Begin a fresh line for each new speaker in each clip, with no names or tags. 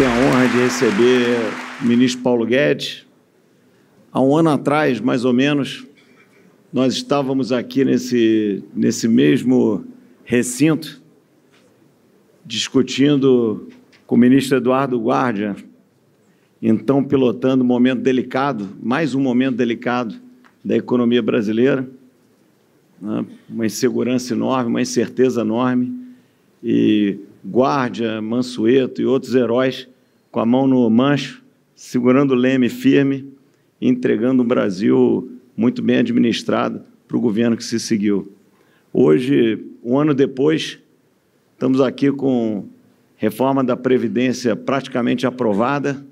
tenho a honra de receber o ministro Paulo Guedes. Há um ano atrás, mais ou menos, nós estávamos aqui nesse, nesse mesmo recinto, discutindo com o ministro Eduardo Guardia, então pilotando um momento delicado, mais um momento delicado da economia brasileira, né? uma insegurança enorme, uma incerteza enorme, e Guardia, Mansueto e outros heróis com a mão no mancho, segurando o leme firme e entregando o Brasil muito bem administrado para o governo que se seguiu. Hoje, um ano depois, estamos aqui com reforma da Previdência praticamente aprovada,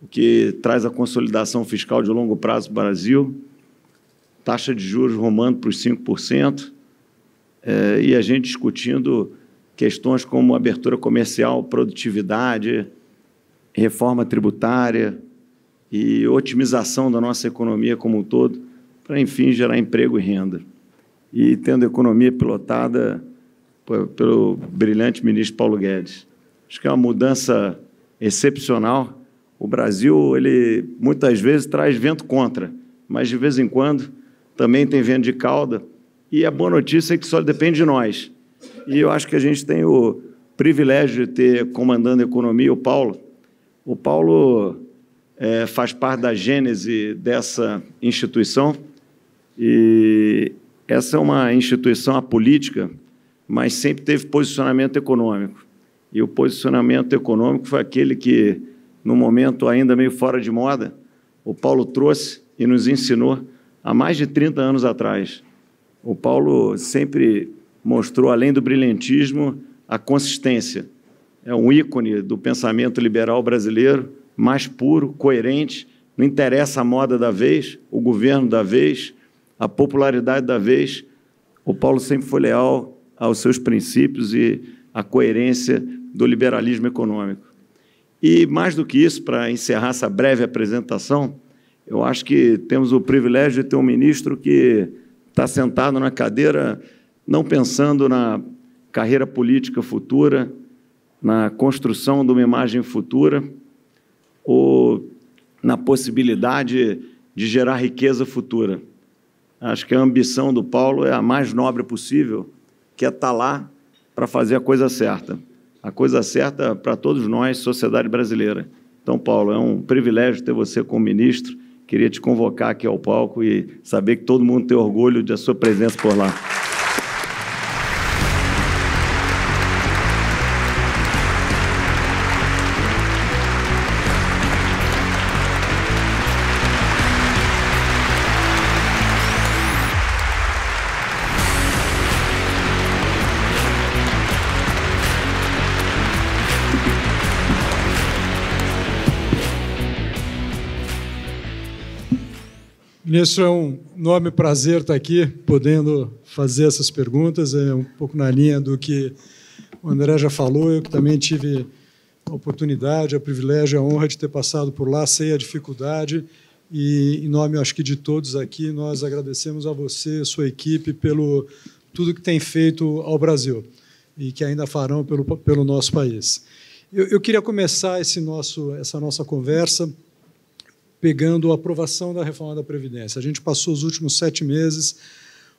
o que traz a consolidação fiscal de longo prazo para o Brasil, taxa de juros romando para os 5%, é, e a gente discutindo questões como abertura comercial, produtividade, reforma tributária e otimização da nossa economia como um todo, para, enfim, gerar emprego e renda. E tendo economia pilotada pelo brilhante ministro Paulo Guedes. Acho que é uma mudança excepcional. O Brasil, ele muitas vezes traz vento contra, mas de vez em quando também tem vento de cauda. E a boa notícia é que só depende de nós. E eu acho que a gente tem o privilégio de ter comandando a economia o Paulo. O Paulo é, faz parte da gênese dessa instituição e essa é uma instituição apolítica, mas sempre teve posicionamento econômico. E o posicionamento econômico foi aquele que, no momento ainda meio fora de moda, o Paulo trouxe e nos ensinou há mais de 30 anos atrás. O Paulo sempre mostrou, além do brilhantismo, a consistência. É um ícone do pensamento liberal brasileiro, mais puro, coerente, não interessa a moda da vez, o governo da vez, a popularidade da vez. O Paulo sempre foi leal aos seus princípios e à coerência do liberalismo econômico. E mais do que isso, para encerrar essa breve apresentação, eu acho que temos o privilégio de ter um ministro que está sentado na cadeira não pensando na carreira política futura, na construção de uma imagem futura ou na possibilidade de gerar riqueza futura. Acho que a ambição do Paulo é a mais nobre possível, que é estar tá lá para fazer a coisa certa. A coisa certa para todos nós, sociedade brasileira. Então, Paulo, é um privilégio ter você como ministro. Queria te convocar aqui ao palco e saber que todo mundo tem orgulho da sua presença por lá.
Ministro, é um enorme prazer estar aqui, podendo fazer essas perguntas, é um pouco na linha do que o André já falou, eu também tive a oportunidade, a privilégio, a honra de ter passado por lá, sei a dificuldade, e em nome, acho que de todos aqui, nós agradecemos a você, sua equipe, pelo tudo que tem feito ao Brasil e que ainda farão pelo, pelo nosso país. Eu, eu queria começar esse nosso, essa nossa conversa pegando a aprovação da reforma da Previdência. A gente passou os últimos sete meses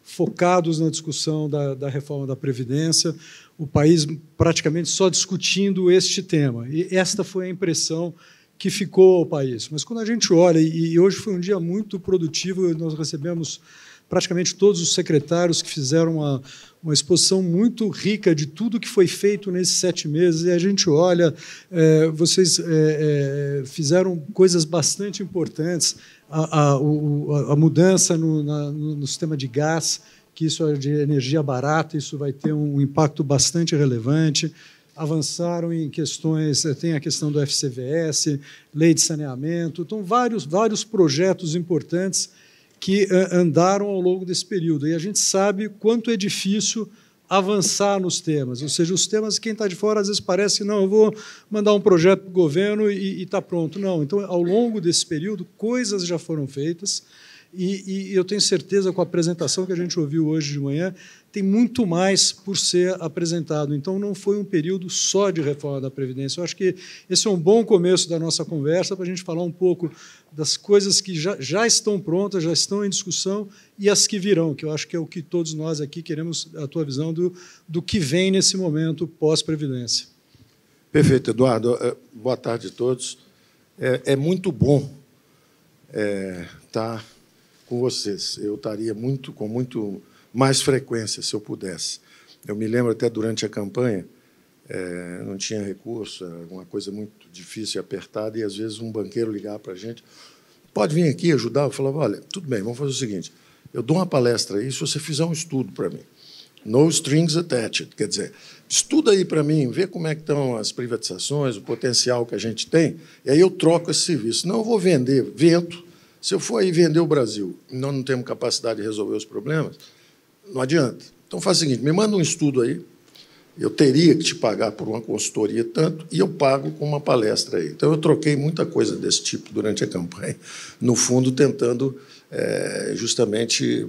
focados na discussão da, da reforma da Previdência, o país praticamente só discutindo este tema. E esta foi a impressão que ficou ao país. Mas quando a gente olha, e hoje foi um dia muito produtivo, nós recebemos praticamente todos os secretários que fizeram uma, uma exposição muito rica de tudo que foi feito nesses sete meses. E a gente olha, é, vocês é, é, fizeram coisas bastante importantes. A, a, a mudança no, na, no sistema de gás, que isso é de energia barata, isso vai ter um impacto bastante relevante avançaram em questões, é, tem a questão do FCVS, lei de saneamento, então vários, vários projetos importantes que eh, andaram ao longo desse período. E a gente sabe quanto é difícil avançar nos temas. Ou seja, os temas, quem está de fora às vezes parece, não, eu vou mandar um projeto para o governo e está pronto. Não, então, ao longo desse período, coisas já foram feitas. E, e, eu tenho certeza, com a apresentação que a gente ouviu hoje de manhã, tem muito mais por ser apresentado. Então, não foi um período só de reforma da Previdência. Eu acho que esse é um bom começo da nossa conversa para a gente falar um pouco das coisas que já, já estão prontas, já estão em discussão e as que virão, que eu acho que é o que todos nós aqui queremos a tua visão do, do que vem nesse momento pós-Previdência.
Perfeito, Eduardo. É, boa tarde a todos. É, é muito bom é, estar tá com vocês. Eu estaria muito, com muito mais frequência, se eu pudesse. Eu me lembro até durante a campanha, é, não tinha recurso, era uma coisa muito difícil e apertada, e às vezes um banqueiro ligava para a gente, pode vir aqui ajudar? Eu falava, olha, tudo bem, vamos fazer o seguinte, eu dou uma palestra aí se você fizer um estudo para mim. No strings attached, quer dizer, estuda aí para mim, vê como é que estão as privatizações, o potencial que a gente tem, e aí eu troco esse serviço. Não, eu vou vender, vendo. Se eu for aí vender o Brasil, nós não temos capacidade de resolver os problemas, não adianta. Então faz o seguinte: me manda um estudo aí. Eu teria que te pagar por uma consultoria tanto e eu pago com uma palestra aí. Então eu troquei muita coisa desse tipo durante a campanha, no fundo tentando é, justamente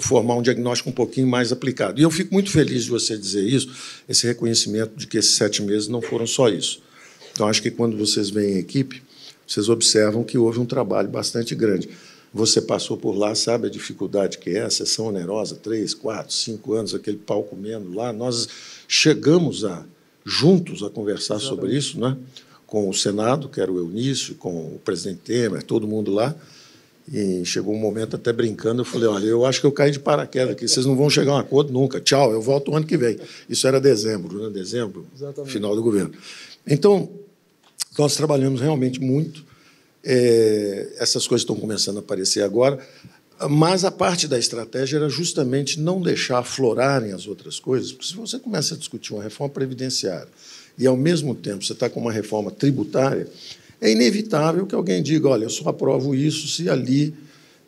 formar um diagnóstico um pouquinho mais aplicado. E eu fico muito feliz de você dizer isso, esse reconhecimento de que esses sete meses não foram só isso. Então, acho que quando vocês vêm em equipe, vocês observam que houve um trabalho bastante grande. Você passou por lá, sabe a dificuldade que é, a sessão onerosa, três, quatro, cinco anos, aquele pau comendo lá. Nós chegamos a juntos a conversar Exatamente. sobre isso, né? com o Senado, que era o Eunício, com o presidente Temer, todo mundo lá. E chegou um momento até brincando, eu falei, olha, eu acho que eu caí de paraquedas aqui, vocês não vão chegar a um acordo nunca. Tchau, eu volto o ano que vem. Isso era dezembro, né? Dezembro, Exatamente. final do governo. Então, nós trabalhamos realmente muito. É, essas coisas estão começando a aparecer agora, mas a parte da estratégia era justamente não deixar aflorarem as outras coisas, porque se você começa a discutir uma reforma previdenciária e, ao mesmo tempo, você está com uma reforma tributária, é inevitável que alguém diga: olha, eu só aprovo isso se ali.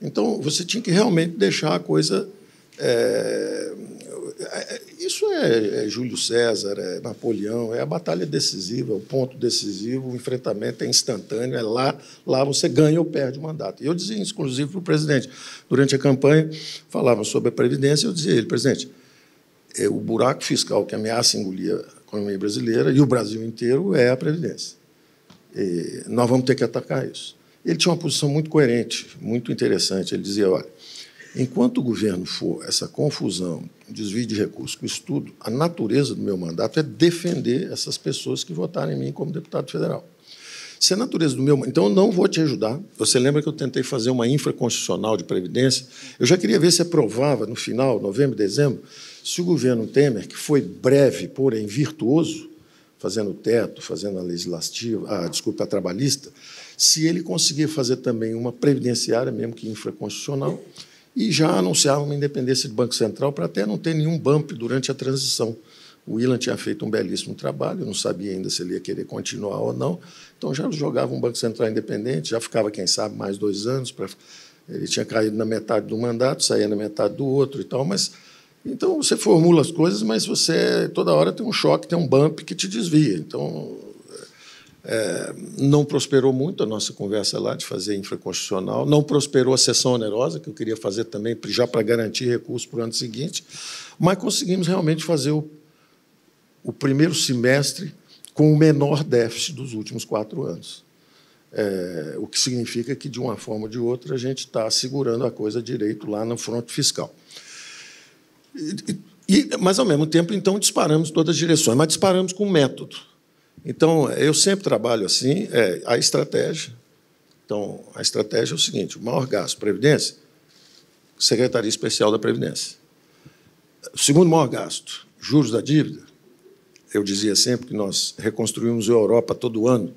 Então, você tinha que realmente deixar a coisa. É, isso é, é, Júlio César, é Napoleão, é a batalha decisiva, o ponto decisivo, o enfrentamento é instantâneo, é lá, lá você ganha ou perde o mandato. E eu dizia, isso inclusive, para o presidente, durante a campanha, falava sobre a Previdência, eu dizia ele, presidente, é o buraco fiscal que ameaça engolir a economia brasileira e o Brasil inteiro é a Previdência. E é, nós vamos ter que atacar isso. Ele tinha uma posição muito coerente, muito interessante. Ele dizia, olha, Enquanto o governo for essa confusão, desvio de recursos com estudo, a natureza do meu mandato é defender essas pessoas que votaram em mim como deputado federal. Se a natureza do meu. Então, eu não vou te ajudar. Você lembra que eu tentei fazer uma infraconstitucional de previdência? Eu já queria ver se aprovava no final, novembro, dezembro, se o governo Temer, que foi breve, porém virtuoso, fazendo o teto, fazendo a legislativa, a, ah, desculpa, a trabalhista, se ele conseguir fazer também uma previdenciária, mesmo que infraconstitucional e já anunciava uma independência do Banco Central para até não ter nenhum bump durante a transição. O Ilan tinha feito um belíssimo trabalho, não sabia ainda se ele ia querer continuar ou não, então já jogava um Banco Central independente, já ficava, quem sabe, mais dois anos. Pra... Ele tinha caído na metade do mandato, saía na metade do outro e tal, mas. Então você formula as coisas, mas você toda hora tem um choque, tem um bump que te desvia. Então é, não prosperou muito a nossa conversa lá de fazer infraconstitucional, não prosperou a sessão onerosa, que eu queria fazer também, já para garantir recursos para o ano seguinte, mas conseguimos realmente fazer o, o primeiro semestre com o menor déficit dos últimos quatro anos. É, o que significa que, de uma forma ou de outra, a gente está segurando a coisa direito lá no fronte fiscal. E, e, mas, ao mesmo tempo, então, disparamos todas as direções, mas disparamos com método então, eu sempre trabalho assim, é, a estratégia. Então, a estratégia é o seguinte, o maior gasto, Previdência, Secretaria Especial da Previdência. O segundo maior gasto, juros da dívida. Eu dizia sempre que nós reconstruímos a Europa todo ano,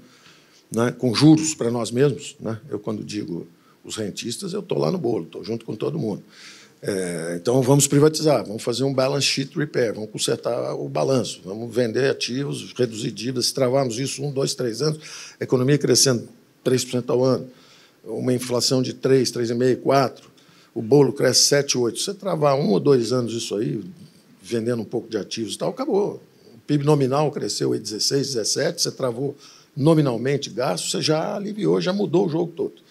né, com juros para nós mesmos. Né? Eu, quando digo os rentistas, eu estou lá no bolo, estou junto com todo mundo. É, então vamos privatizar, vamos fazer um balance sheet repair, vamos consertar o balanço, vamos vender ativos, reduzir dívidas. Se travarmos isso um, dois, três anos, a economia crescendo 3% ao ano, uma inflação de 3, 3,5, 4, o bolo cresce 7, 8. Se você travar um ou dois anos isso aí, vendendo um pouco de ativos e tal, acabou. O PIB nominal cresceu em 16, 17, você travou nominalmente gasto, você já aliviou, já mudou o jogo todo.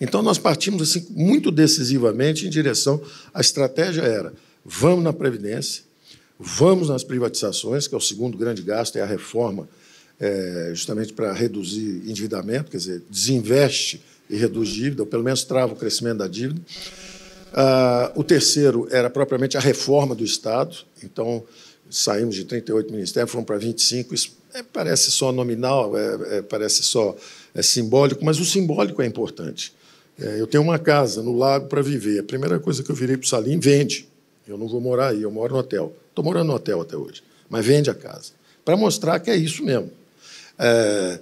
Então, nós partimos assim, muito decisivamente em direção. A estratégia era: vamos na Previdência, vamos nas privatizações, que é o segundo grande gasto, é a reforma, é, justamente para reduzir endividamento, quer dizer, desinveste e reduz dívida, ou pelo menos trava o crescimento da dívida. Ah, o terceiro era propriamente a reforma do Estado, então saímos de 38 ministérios, fomos para 25. Isso é, parece só nominal, é, é, parece só é simbólico, mas o simbólico é importante. É, eu tenho uma casa no lago para viver. A primeira coisa que eu virei para o Salim, vende. Eu não vou morar aí, eu moro no hotel. Estou morando no hotel até hoje, mas vende a casa. Para mostrar que é isso mesmo. É,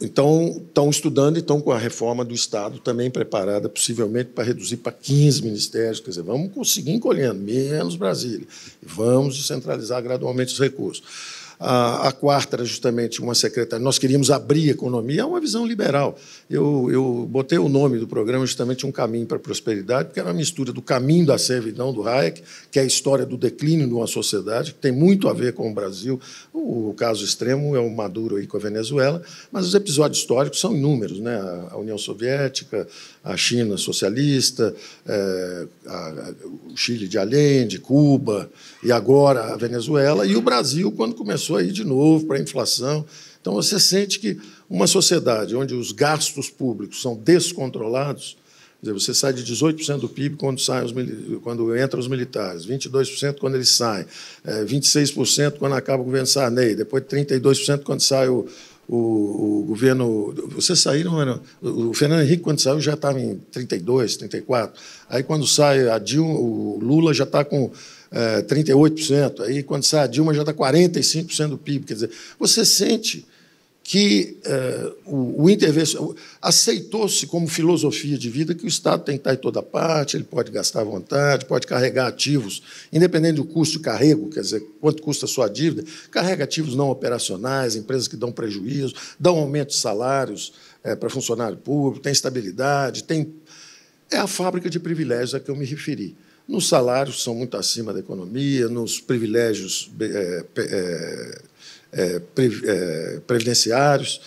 então, estão estudando e estão com a reforma do Estado também preparada, possivelmente, para reduzir para 15 ministérios. Quer dizer, vamos conseguir encolhendo, menos Brasília. vamos descentralizar gradualmente os recursos. A, a, quarta era justamente uma secretária. Nós queríamos abrir a economia, é uma visão liberal eu, eu botei o nome do programa justamente Um Caminho para a Prosperidade, porque era uma mistura do caminho da servidão do Hayek, que é a história do declínio de uma sociedade, que tem muito a ver com o Brasil. O, o caso extremo é o Maduro aí com a Venezuela, mas os episódios históricos são inúmeros, né? A, União Soviética, a China socialista, é, a, a, o Chile de Allende, Cuba, e agora a Venezuela, e o Brasil, quando começou a ir de novo para a inflação. Então você sente que uma sociedade onde os gastos públicos são descontrolados, você sai de 18% do PIB quando, sai os, quando entra os militares, 22% quando eles saem, 26% eh, quando acaba o governo Sarney, depois 32% quando sai o, o, o, governo. Você saíram, era, o Fernando Henrique, quando saiu, já estava em 32, 34. Aí, quando sai a Dilma, o Lula já está com é, eh, 38%. Aí, quando sai a Dilma, já está 45% do PIB. Quer dizer, você sente que eh, o, o aceitou-se como filosofia de vida que o Estado tem que estar em toda parte, ele pode gastar à vontade, pode carregar ativos, independente do custo de carrego, quer dizer, quanto custa a sua dívida, carrega ativos não operacionais, empresas que dão prejuízo, dão aumento de salários eh, para funcionário público, tem estabilidade, tem. É a fábrica de privilégios a que eu me referi. Nos salários são muito acima da economia, nos privilégios. Eh, é, é, previdenciários,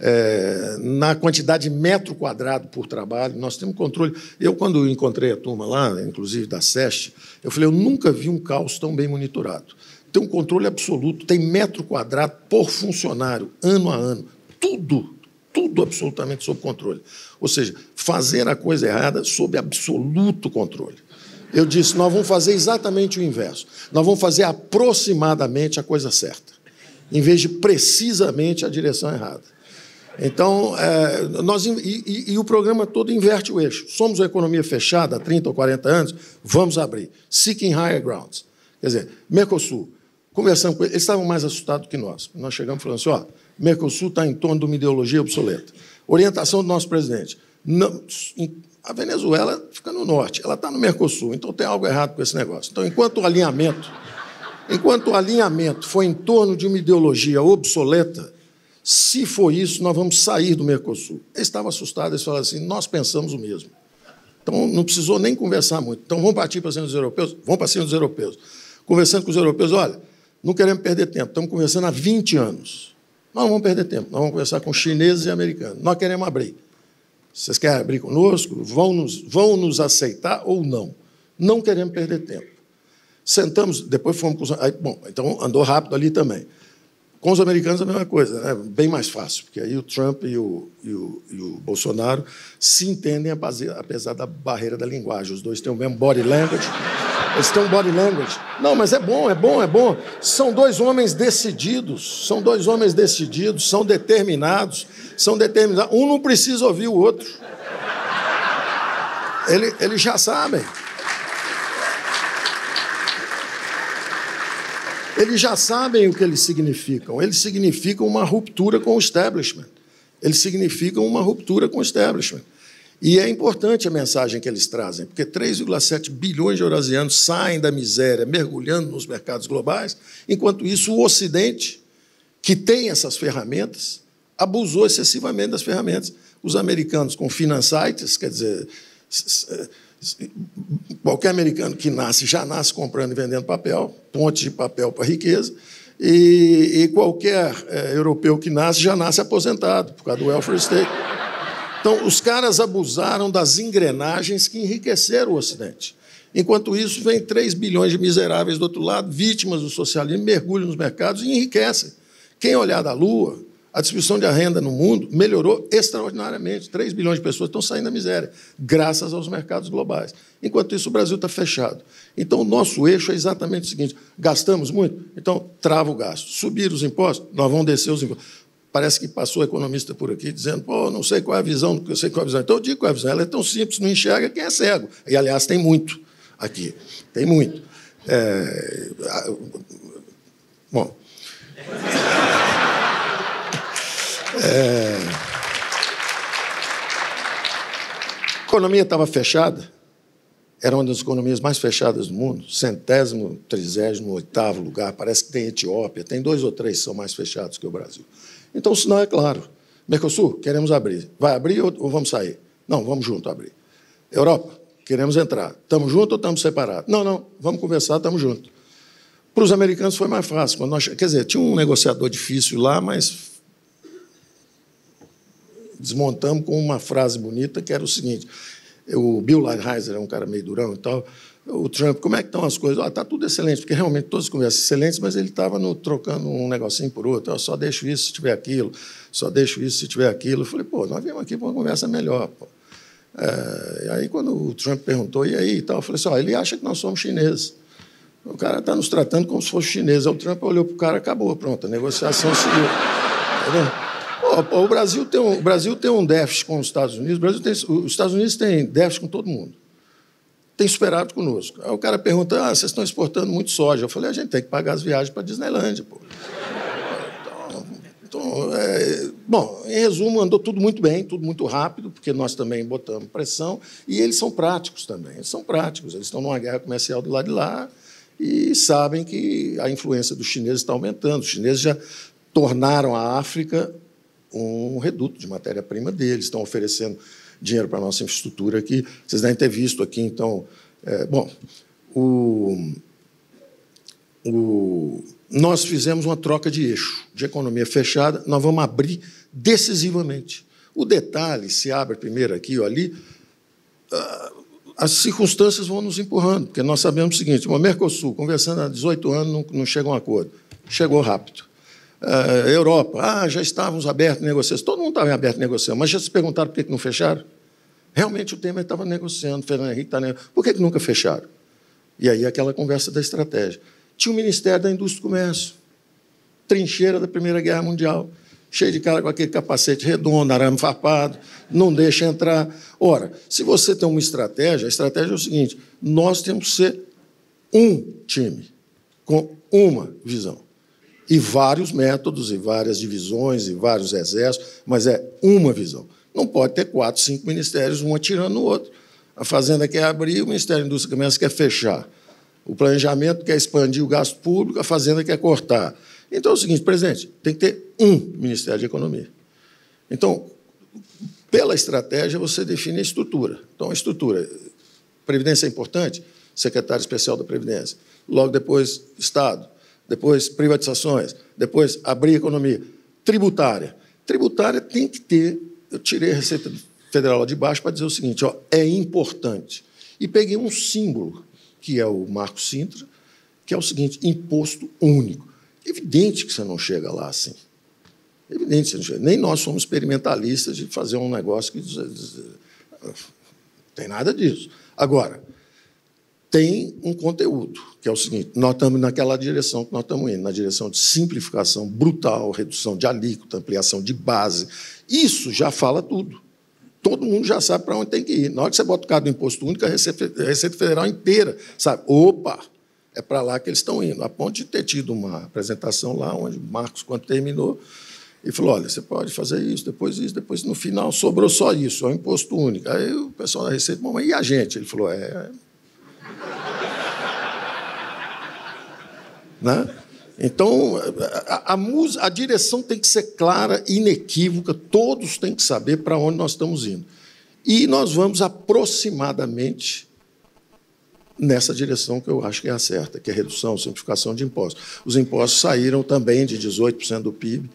é, na quantidade de metro quadrado por trabalho, nós temos controle. Eu, quando encontrei a turma lá, inclusive da SEST, eu falei, eu nunca vi um caos tão bem monitorado. Tem um controle absoluto, tem metro quadrado por funcionário, ano a ano. Tudo, tudo absolutamente sob controle. Ou seja, fazer a coisa errada sob absoluto controle. Eu disse, nós vamos fazer exatamente o inverso. Nós vamos fazer aproximadamente a coisa certa em vez de precisamente a direção errada. Então, é, nós, e, e, e, o programa todo inverte o eixo. Somos uma economia fechada há 30 ou 40 anos, vamos abrir. Seeking higher grounds. Quer dizer, Mercosul, conversando com eles, eles estavam mais assustados que nós. Nós chegamos falando assim: ó, Mercosul está em torno de uma ideologia obsoleta. Orientação do nosso presidente: não, a Venezuela fica no norte, ela está no Mercosul, então tem algo errado com esse negócio. Então, enquanto o alinhamento Enquanto o alinhamento foi em torno de uma ideologia obsoleta, se for isso, nós vamos sair do Mercosul. Eles estavam assustados, eles falaram assim: nós pensamos o mesmo. Então não precisou nem conversar muito. Então vamos partir para cima dos europeus? Vamos para cima dos europeus. Conversando com os europeus, olha, não queremos perder tempo, estamos conversando há 20 anos. Nós não vamos perder tempo, nós vamos conversar com chineses e americanos. Nós queremos abrir. Vocês querem abrir conosco? Vão nos, vão nos aceitar ou não? Não queremos perder tempo. Sentamos, depois fomos com os. Aí, bom, então andou rápido ali também. Com os americanos é a mesma coisa, né? bem mais fácil, porque aí o Trump e o, e o, e o Bolsonaro se entendem apesar da barreira da linguagem. Os dois têm o mesmo body language. Eles têm um body language. Não, mas é bom, é bom, é bom. São dois homens decididos, são dois homens decididos, são determinados, são determinados. Um não precisa ouvir o outro. Ele, eles já sabem. Eles já sabem o que eles significam. Eles significam uma ruptura com o establishment. Eles significam uma ruptura com o establishment. E é importante a mensagem que eles trazem, porque 3,7 bilhões de eurasianos saem da miséria, mergulhando nos mercados globais, enquanto isso o Ocidente, que tem essas ferramentas, abusou excessivamente das ferramentas. Os americanos com financites, quer dizer, Qualquer americano que nasce já nasce comprando e vendendo papel, ponte de papel para riqueza, e, e qualquer é, europeu que nasce já nasce aposentado por causa do welfare state. Então, os caras abusaram das engrenagens que enriqueceram o Ocidente. Enquanto isso, vem 3 bilhões de miseráveis do outro lado, vítimas do socialismo, mergulham nos mercados e enriquecem. Quem olhar da Lua, a distribuição de renda no mundo melhorou extraordinariamente. 3 bilhões de pessoas estão saindo da miséria, graças aos mercados globais. Enquanto isso, o Brasil está fechado. Então, o nosso eixo é exatamente o seguinte: gastamos muito? Então, trava o gasto. Subir os impostos? Nós vamos descer os impostos. Parece que passou economista por aqui dizendo, pô, não sei qual é a visão, não sei qual é a visão. Então, eu digo qual é a visão. Ela é tão simples, não enxerga quem é cego. E, aliás, tem muito aqui. Tem muito. É... Bom. É... A economia estava fechada, era uma das economias mais fechadas do mundo, centésimo, trigésimo, oitavo lugar, parece que tem Etiópia, tem dois ou três que são mais fechados que o Brasil. Então o sinal é claro. Mercosul, queremos abrir. Vai abrir ou vamos sair? Não, vamos junto abrir. Europa, queremos entrar. Estamos juntos ou estamos separados? Não, não, vamos conversar, estamos juntos. Para os americanos foi mais fácil. Nós, quer dizer, tinha um negociador difícil lá, mas desmontamos com uma frase bonita que era o seguinte: o Bill Lighthizer é um cara meio durão e tal. O Trump, como é que estão as coisas? Está ah, tá tudo excelente, porque realmente todas as conversas excelentes, mas ele estava trocando um negocinho por outro. Eu ah, só deixo isso se tiver aquilo, só deixo isso se tiver aquilo. Eu falei, pô, nós viemos aqui para uma conversa melhor. Pô. É, aí, quando o Trump perguntou, e aí e tal, eu falei assim: ó, ele acha que nós somos chineses. O cara está nos tratando como se fosse chinês. Aí o Trump olhou para o cara, acabou, pronto, a negociação seguiu. Tá vendo? o, Brasil tem um, o Brasil tem um déficit com os Estados Unidos. O Brasil tem, os Estados Unidos têm déficit com todo mundo. Tem superávit conosco. Aí o cara pergunta: ah, vocês estão exportando muito soja. Eu falei: a gente tem que pagar as viagens para Disneylândia, pô. Então, então, é, bom, em resumo, andou tudo muito bem, tudo muito rápido, porque nós também botamos pressão, e eles são práticos também, eles são práticos, eles estão numa guerra comercial do lado de lá e sabem que a influência dos chineses está aumentando. Os chineses já tornaram a África um reduto de matéria-prima deles, estão oferecendo dinheiro para a nossa infraestrutura aqui. Vocês devem ter visto aqui, então. É, bom, o, o, nós fizemos uma troca de eixo, de economia fechada, nós vamos abrir decisivamente. O detalhe se abre primeiro aqui ou ali, ah, as circunstâncias vão nos empurrando, porque nós sabemos o seguinte: uma Mercosul, conversando há 18 anos, não, não chega a um acordo. Chegou rápido uh, Europa. Ah, já estávamos abertos a negociações. Todo mundo estava em aberto a mas já se perguntaram por que, que não fecharam? Realmente o Temer estava negociando, Fernando Henrique estava tá negociando. Por que, que nunca fecharam? E aí aquela conversa da estratégia. Tinha o Ministério da Indústria e Comércio, trincheira da Primeira Guerra Mundial, cheio de cara com aquele capacete redondo, arame farpado, não deixa entrar. Ora, se você tem uma estratégia, a estratégia é o seguinte: nós temos que ser um time, com uma visão e vários métodos, e várias divisões, e vários exércitos, mas é uma visão. Não pode ter quatro, cinco ministérios, um atirando no outro. A Fazenda quer abrir, o Ministério da Indústria e Comércio quer fechar. O planejamento quer expandir o gasto público, a Fazenda quer cortar. Então é o seguinte, presidente, tem que ter um Ministério de Economia. Então, pela estratégia, você define a estrutura. Então, a estrutura, Previdência é importante, secretário especial da Previdência. Logo depois, Estado depois privatizações, depois abrir economia. Tributária. Tributária tem que ter. Eu tirei a Receita Federal lá de baixo para dizer o seguinte: ó, é importante. E peguei um símbolo, que é o Marco Sintra, que é o seguinte: imposto único. Evidente que você não chega lá assim. Evidente que você não chega. Nem nós somos experimentalistas de fazer um negócio que. Não tem nada disso. Agora, tem um conteúdo, que é o seguinte: nós estamos naquela direção que nós estamos indo, na direção de simplificação brutal, redução de alíquota, ampliação de base. Isso já fala tudo. Todo mundo já sabe para onde tem que ir. Na hora que você bota o carro do imposto único, a Receita, Federal inteira sabe: opa, é para lá que eles estão indo. A ponto de ter tido uma apresentação lá, onde Marcos, quando terminou, e falou: olha, você pode fazer isso, depois isso, depois no final sobrou só isso, é o imposto único. Aí o pessoal da Receita, mas e a gente? Ele falou: é, né? Então, a, a, a, direção tem que ser clara, inequívoca, todos têm que saber para onde nós estamos indo. E nós vamos aproximadamente nessa direção que eu acho que é a certa, que é redução, simplificação de impostos. Os impostos saíram também de 18% do PIB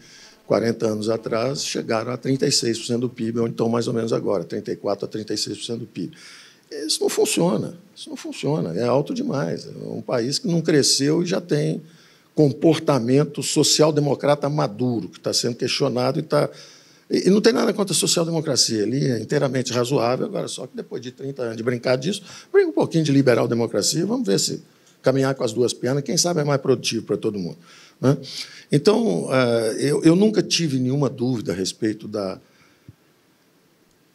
40 anos atrás, chegaram a 36% do PIB, onde estão mais ou menos agora, 34% a 36% do PIB. Isso não funciona. Isso não funciona. É alto demais. É um país que não cresceu e já tem comportamento social-democrata maduro, que está sendo questionado e está. E não tem nada contra a social-democracia, ali é inteiramente razoável, agora só que depois de 30 anos de brincar disso, brinca um pouquinho de liberal-democracia, vamos ver se caminhar com as duas pernas, quem sabe é mais produtivo para todo mundo. Né? Então, eh, eu nunca tive nenhuma dúvida a respeito da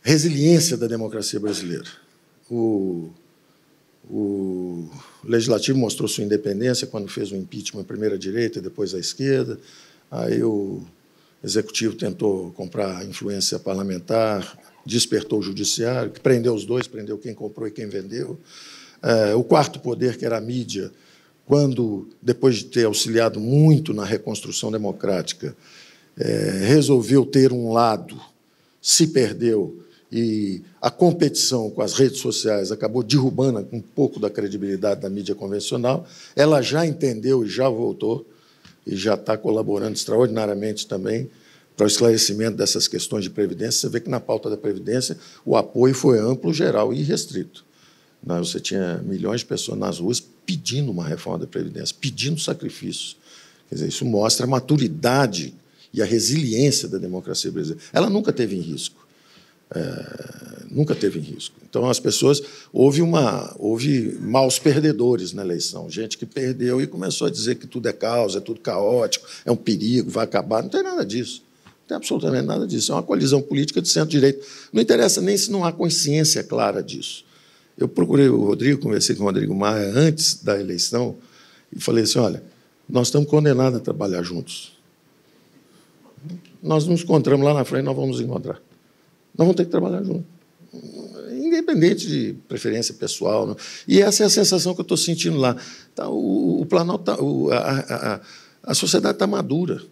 resiliência da democracia brasileira o, o legislativo mostrou sua independência quando fez o impeachment primeiro à direita e depois à esquerda. Aí o executivo tentou comprar influência parlamentar, despertou o judiciário, que prendeu os dois, prendeu quem comprou e quem vendeu. É, o quarto poder, que era a mídia, quando, depois de ter auxiliado muito na reconstrução democrática, é, resolveu ter um lado, se perdeu, e a competição com as redes sociais acabou derrubando um pouco da credibilidade da mídia convencional. Ela já entendeu e já voltou e já está colaborando extraordinariamente também para o esclarecimento dessas questões de previdência. Você vê que na pauta da previdência o apoio foi amplo, geral e restrito. Né? Você tinha milhões de pessoas nas ruas pedindo uma reforma da previdência, pedindo sacrifícios. Quer dizer, isso mostra a maturidade e a resiliência da democracia brasileira. Ela nunca teve em risco é, nunca teve em risco. Então, as pessoas. Houve, uma, houve maus perdedores na eleição, gente que perdeu e começou a dizer que tudo é causa, é tudo caótico, é um perigo, vai acabar. Não tem nada disso. Não tem absolutamente nada disso. É uma colisão política de centro-direita. Não interessa nem se não há consciência clara disso. Eu procurei o Rodrigo, conversei com o Rodrigo Maia antes da eleição e falei assim: olha, nós estamos condenados a trabalhar juntos. Nós nos encontramos lá na frente, nós vamos nos encontrar. Nós vamos ter que trabalhar junto. Independente de preferência pessoal. Não? E essa é a sensação que eu estou sentindo lá. Tá, o, o Planalto, tá, o, a, a, a sociedade está madura. A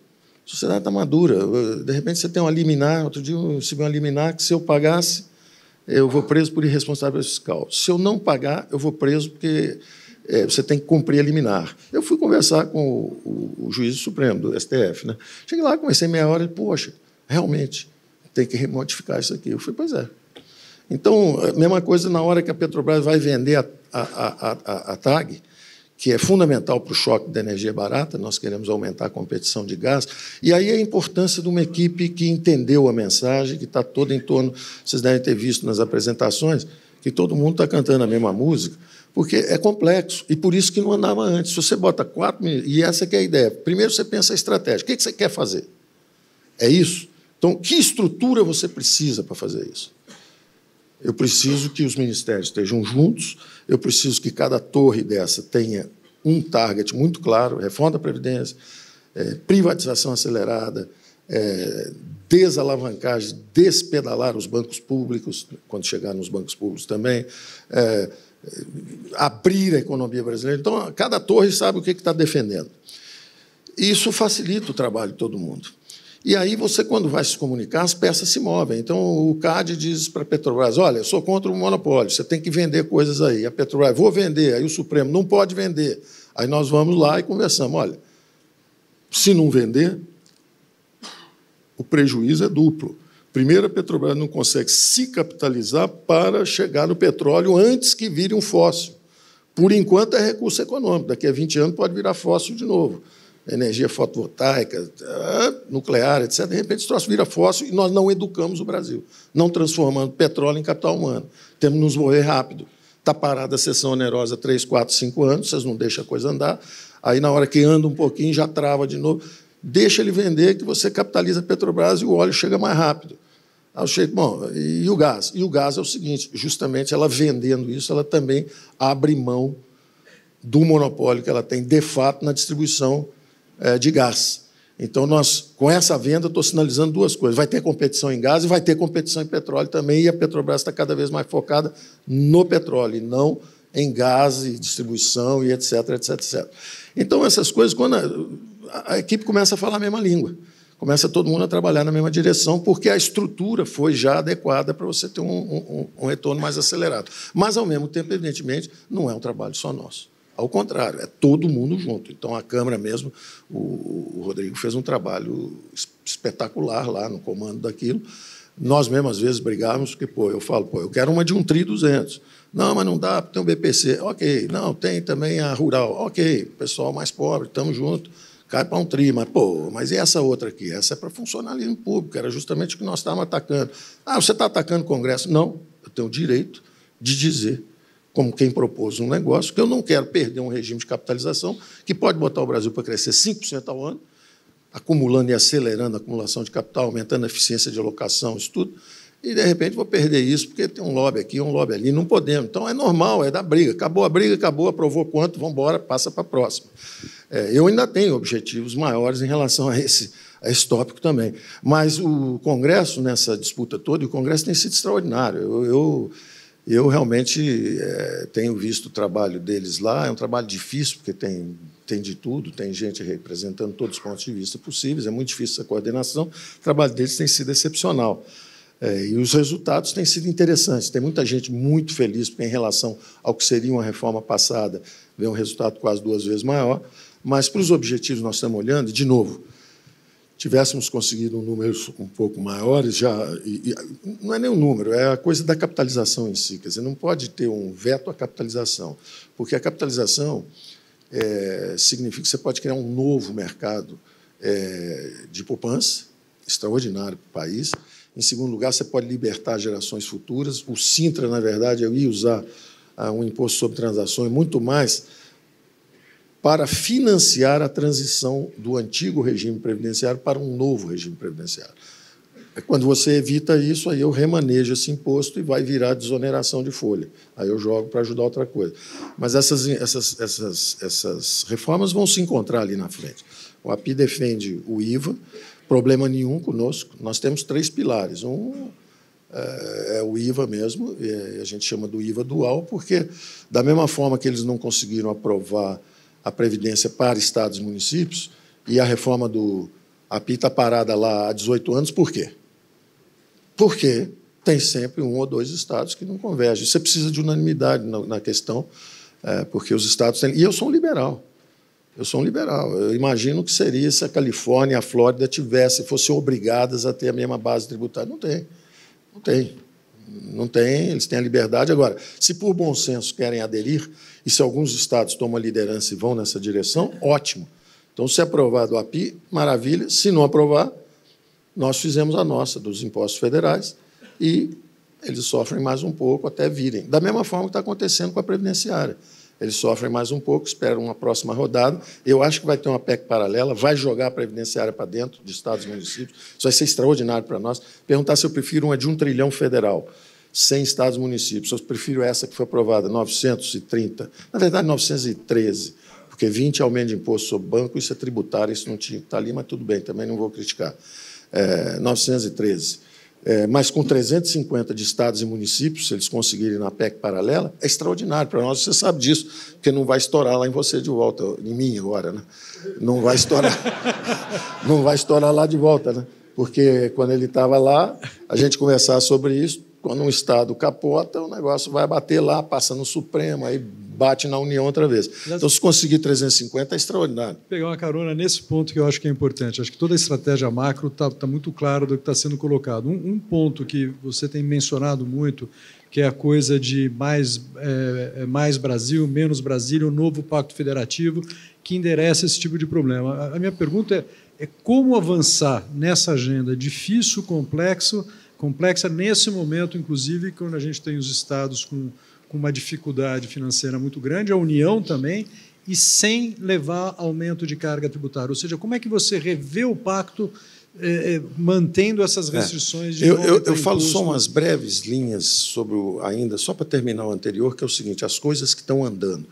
sociedade está madura. De repente você tem um liminar, outro dia eu recebi um liminar que se eu pagasse, eu vou preso por irresponsável fiscal. Se eu não pagar, eu vou preso porque é, você tem que cumprir a liminar. Eu fui conversar com o, o, o juiz supremo do STF. Né? Cheguei lá, comecei meia hora e, poxa, realmente, tem que remodificar isso aqui. Eu falei, pois é. Então, a mesma coisa na hora que a Petrobras vai vender a, a, a, a TAG, que é fundamental para o choque da energia barata, nós queremos aumentar a competição de gás, e aí a importância de uma equipe que entendeu a mensagem, que está toda em torno, vocês devem ter visto nas apresentações, que todo mundo está cantando a mesma música, porque é complexo e por isso que não andava antes. Se você bota quatro e essa é a ideia. Primeiro você pensa a estratégia. O que você quer fazer? É isso. Então, que estrutura você precisa para fazer isso? Eu preciso que os ministérios estejam juntos, eu preciso que cada torre dessa tenha um target muito claro: reforma da Previdência, é, privatização acelerada, é, desalavancagem, despedalar os bancos públicos, quando chegar nos bancos públicos também, é, é abrir a economia brasileira. Então, cada torre sabe o que está defendendo. Isso facilita o trabalho de todo mundo. E aí você, quando vai se comunicar, as peças se movem. Então o CAD diz para a Petrobras: olha, eu sou contra o monopólio, você tem que vender coisas aí. A Petrobras, vou vender, aí o Supremo não pode vender. Aí nós vamos lá e conversamos: olha, se não vender, o prejuízo é duplo. Primeiro, a Petrobras não consegue se capitalizar para chegar no petróleo antes que vire um fóssil. Por enquanto é recurso econômico, daqui a 20 anos pode virar fóssil de novo energia fotovoltaica, ah, nuclear, etc. De repente, isso troço vira fóssil e nós não educamos o Brasil, não transformando petróleo em capital humano. Temos que nos mover rápido. Está parada a sessão onerosa três, quatro, cinco anos, vocês não deixam a coisa andar. Aí, na hora que anda um pouquinho, já trava de novo. Deixa ele vender, que você capitaliza a Petrobras e o óleo chega mais rápido. Aí eu chego, bom, e o gás? E o gás é o seguinte: justamente ela vendendo isso, ela também abre mão do monopólio que ela tem de fato na distribuição é, de gás. Então, nós, com essa venda, estou sinalizando duas coisas. Vai ter competição em gás e vai ter competição em petróleo também, e a Petrobras está cada vez mais focada no petróleo, e não em gás e distribuição e etc, etc, etc. Então, essas coisas, quando a, a equipe começa a falar a mesma língua, começa todo mundo a trabalhar na mesma direção, porque a estrutura foi já adequada para você ter um, um, um retorno mais acelerado. Mas, ao mesmo tempo, evidentemente, não é um trabalho só nosso. Ao contrário, é todo mundo junto. Então, a Câmara mesmo, o, o Rodrigo fez um trabalho espetacular lá no comando daquilo. Nós mesmos, às vezes, brigávamos, porque, pô, eu falo, pô, eu quero uma de um TRI 200. Não, mas não dá, tem o BPC. Ok. Não, tem também a rural. Ok, pessoal mais pobre, estamos juntos. Cai para um TRI, mas, pô, mas e essa outra aqui? Essa é para funcionalismo público, era justamente o que nós estávamos atacando. Ah, você está atacando o Congresso? Não, eu tenho o direito de dizer como quem propôs um negócio, que eu não quero perder um regime de capitalização que pode botar o Brasil para crescer 5% ao ano, acumulando e acelerando a acumulação de capital, aumentando a eficiência de alocação, isso tudo, e de repente vou perder isso porque tem um lobby aqui, um lobby ali, não podemos. Então é normal, é da briga. Acabou a briga, acabou, aprovou quanto, vamos embora, passa para a próxima. É, eu ainda tenho objetivos maiores em relação a esse, a esse tópico também. Mas o Congresso, nessa disputa toda, e o Congresso tem sido extraordinário. eu, eu eu realmente é, tenho visto o trabalho deles lá, é um trabalho difícil, porque tem, tem de tudo, tem gente representando todos os pontos de vista possíveis, é muito difícil essa coordenação. O trabalho deles tem sido excepcional. É, e os resultados têm sido interessantes. Tem muita gente muito feliz, porque, em relação ao que seria uma reforma passada, vê um resultado quase duas vezes maior. Mas, para os objetivos, nós estamos olhando, de novo, tivéssemos conseguido um número um pouco maiores, já e, e, não é nem um número, é a coisa da capitalização em si. Quer dizer, não pode ter um veto à capitalização, porque a capitalização é, significa que você pode criar um novo mercado é, de poupança, extraordinário para o país. Em segundo lugar, você pode libertar gerações futuras. O Sintra, na verdade, eu ia usar ah, um imposto sobre transações muito mais para financiar a transição do antigo regime previdenciário para um novo regime previdenciário. É quando você evita isso, aí eu remanejo esse imposto e vai virar desoneração de folha. Aí eu jogo para ajudar outra coisa. Mas essas, essas, essas, essas reformas vão se encontrar ali na frente. O API defende o IVA, problema nenhum conosco. Nós temos três pilares. Um eh, é o IVA mesmo, a gente chama do IVA dual, porque, da mesma forma que eles não conseguiram aprovar a Previdência para estados e municípios e a reforma do API está parada lá há 18 anos, por quê? Porque tem sempre um ou dois estados que não convergem. Você precisa de unanimidade na, na questão, é, porque os estados têm. E eu sou um liberal. Eu sou um liberal. Eu imagino que seria se a Califórnia e a Flórida tivessem, fossem obrigadas a ter a mesma base tributária. Não tem. Não tem. Não tem, eles têm a liberdade. Agora, se por bom senso querem aderir, e se alguns estados tomam a liderança e vão nessa direção, ótimo. Então, se aprovado o API, maravilha. Se não aprovar, nós fizemos a nossa dos impostos federais e eles sofrem mais um pouco até virem. Da mesma forma que está acontecendo com a previdenciária. Eles sofrem mais um pouco, esperam uma próxima rodada. Eu acho que vai ter uma PEC paralela, vai jogar a previdenciária para dentro de estados e municípios. Isso vai ser extraordinário para nós. Perguntar se eu prefiro uma de um trilhão federal. 100 estados e municípios. Eu prefiro essa que foi aprovada, 930. Na verdade, 913, porque 20 é aumento de imposto sobre banco, isso é tributário, isso não tinha que tá estar ali, mas tudo bem, também não vou criticar. É, 913 é, mas com 350 de estados e municípios, se eles conseguirem na PEC paralela, é extraordinário para nós. Você sabe disso, porque não vai estourar lá em você de volta, em mim agora, né? Não vai estourar, não vai estourar lá de volta, né? Porque quando ele estava lá, a gente conversava sobre isso, quando um Estado capota, o negócio vai bater lá, passa no Supremo, aí bate na União outra vez. Então, se conseguir 350, é extraordinário.
Pegar uma carona nesse ponto que eu acho que é importante. Acho que toda a estratégia macro está tá muito clara do que está sendo colocado. Um, um, ponto que você tem mencionado muito, que é a coisa de mais, é, é, mais Brasil, menos Brasília, o novo Pacto Federativo, que endereça esse tipo de problema. A, a minha pergunta é, é como avançar nessa agenda difícil, complexo, complexa nesse momento, inclusive, quando a gente tem os estados com, com uma dificuldade financeira muito grande, a União também, e sem levar aumento de carga tributária. Ou seja, como é que você revê o pacto eh, eh mantendo essas é. restrições? De é. eu, eu, eu falo só
umas breves linhas sobre o, ainda, só para terminar o anterior, que é o seguinte: as coisas que estão andando.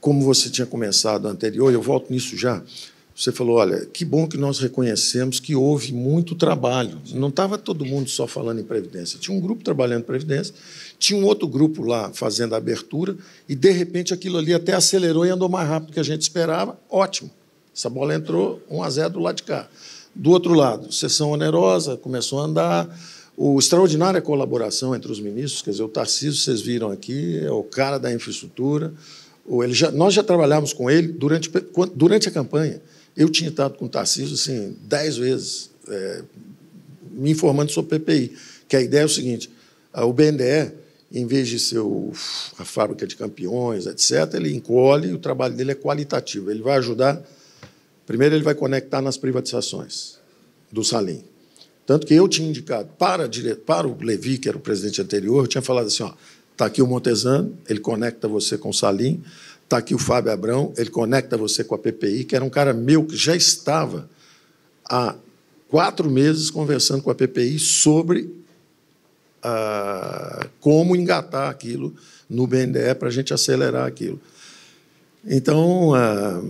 Como você tinha começado anterior, eu volto nisso já você falou, olha, que bom que nós reconhecemos que houve muito trabalho. Não estava todo mundo só falando em previdência. Tinha um grupo trabalhando em previdência, tinha um outro grupo lá fazendo a abertura e de repente aquilo ali até acelerou e andou mais rápido do que a gente esperava. Ótimo. Essa bola entrou 1 a 0 do lado de cá. Do outro lado, sessão onerosa começou a andar. O extraordinária colaboração entre os ministros, quer dizer, o Tarcísio, vocês viram aqui, é o cara da infraestrutura. Já, nós já trabalhamos com ele durante, durante a campanha. Eu tinha estado com o Tarcísio assim, dez vezes, é, me informando sobre o PPI. Que a ideia é o seguinte: o BNDE, em vez de ser o, a fábrica de campeões, etc., ele encolhe e o trabalho dele é qualitativo. Ele vai ajudar. Primeiro, ele vai conectar nas privatizações do Salim. Tanto que eu tinha indicado para, para o Levi, que era o presidente anterior, eu tinha falado assim: ó, está aqui o Montesano, ele conecta você com o Salim Está aqui o Fábio Abrão, ele conecta você com a PPI, que era um cara meu que já estava há quatro meses conversando com a PPI sobre ah, como engatar aquilo no BNDE para a gente acelerar aquilo. Então, ah,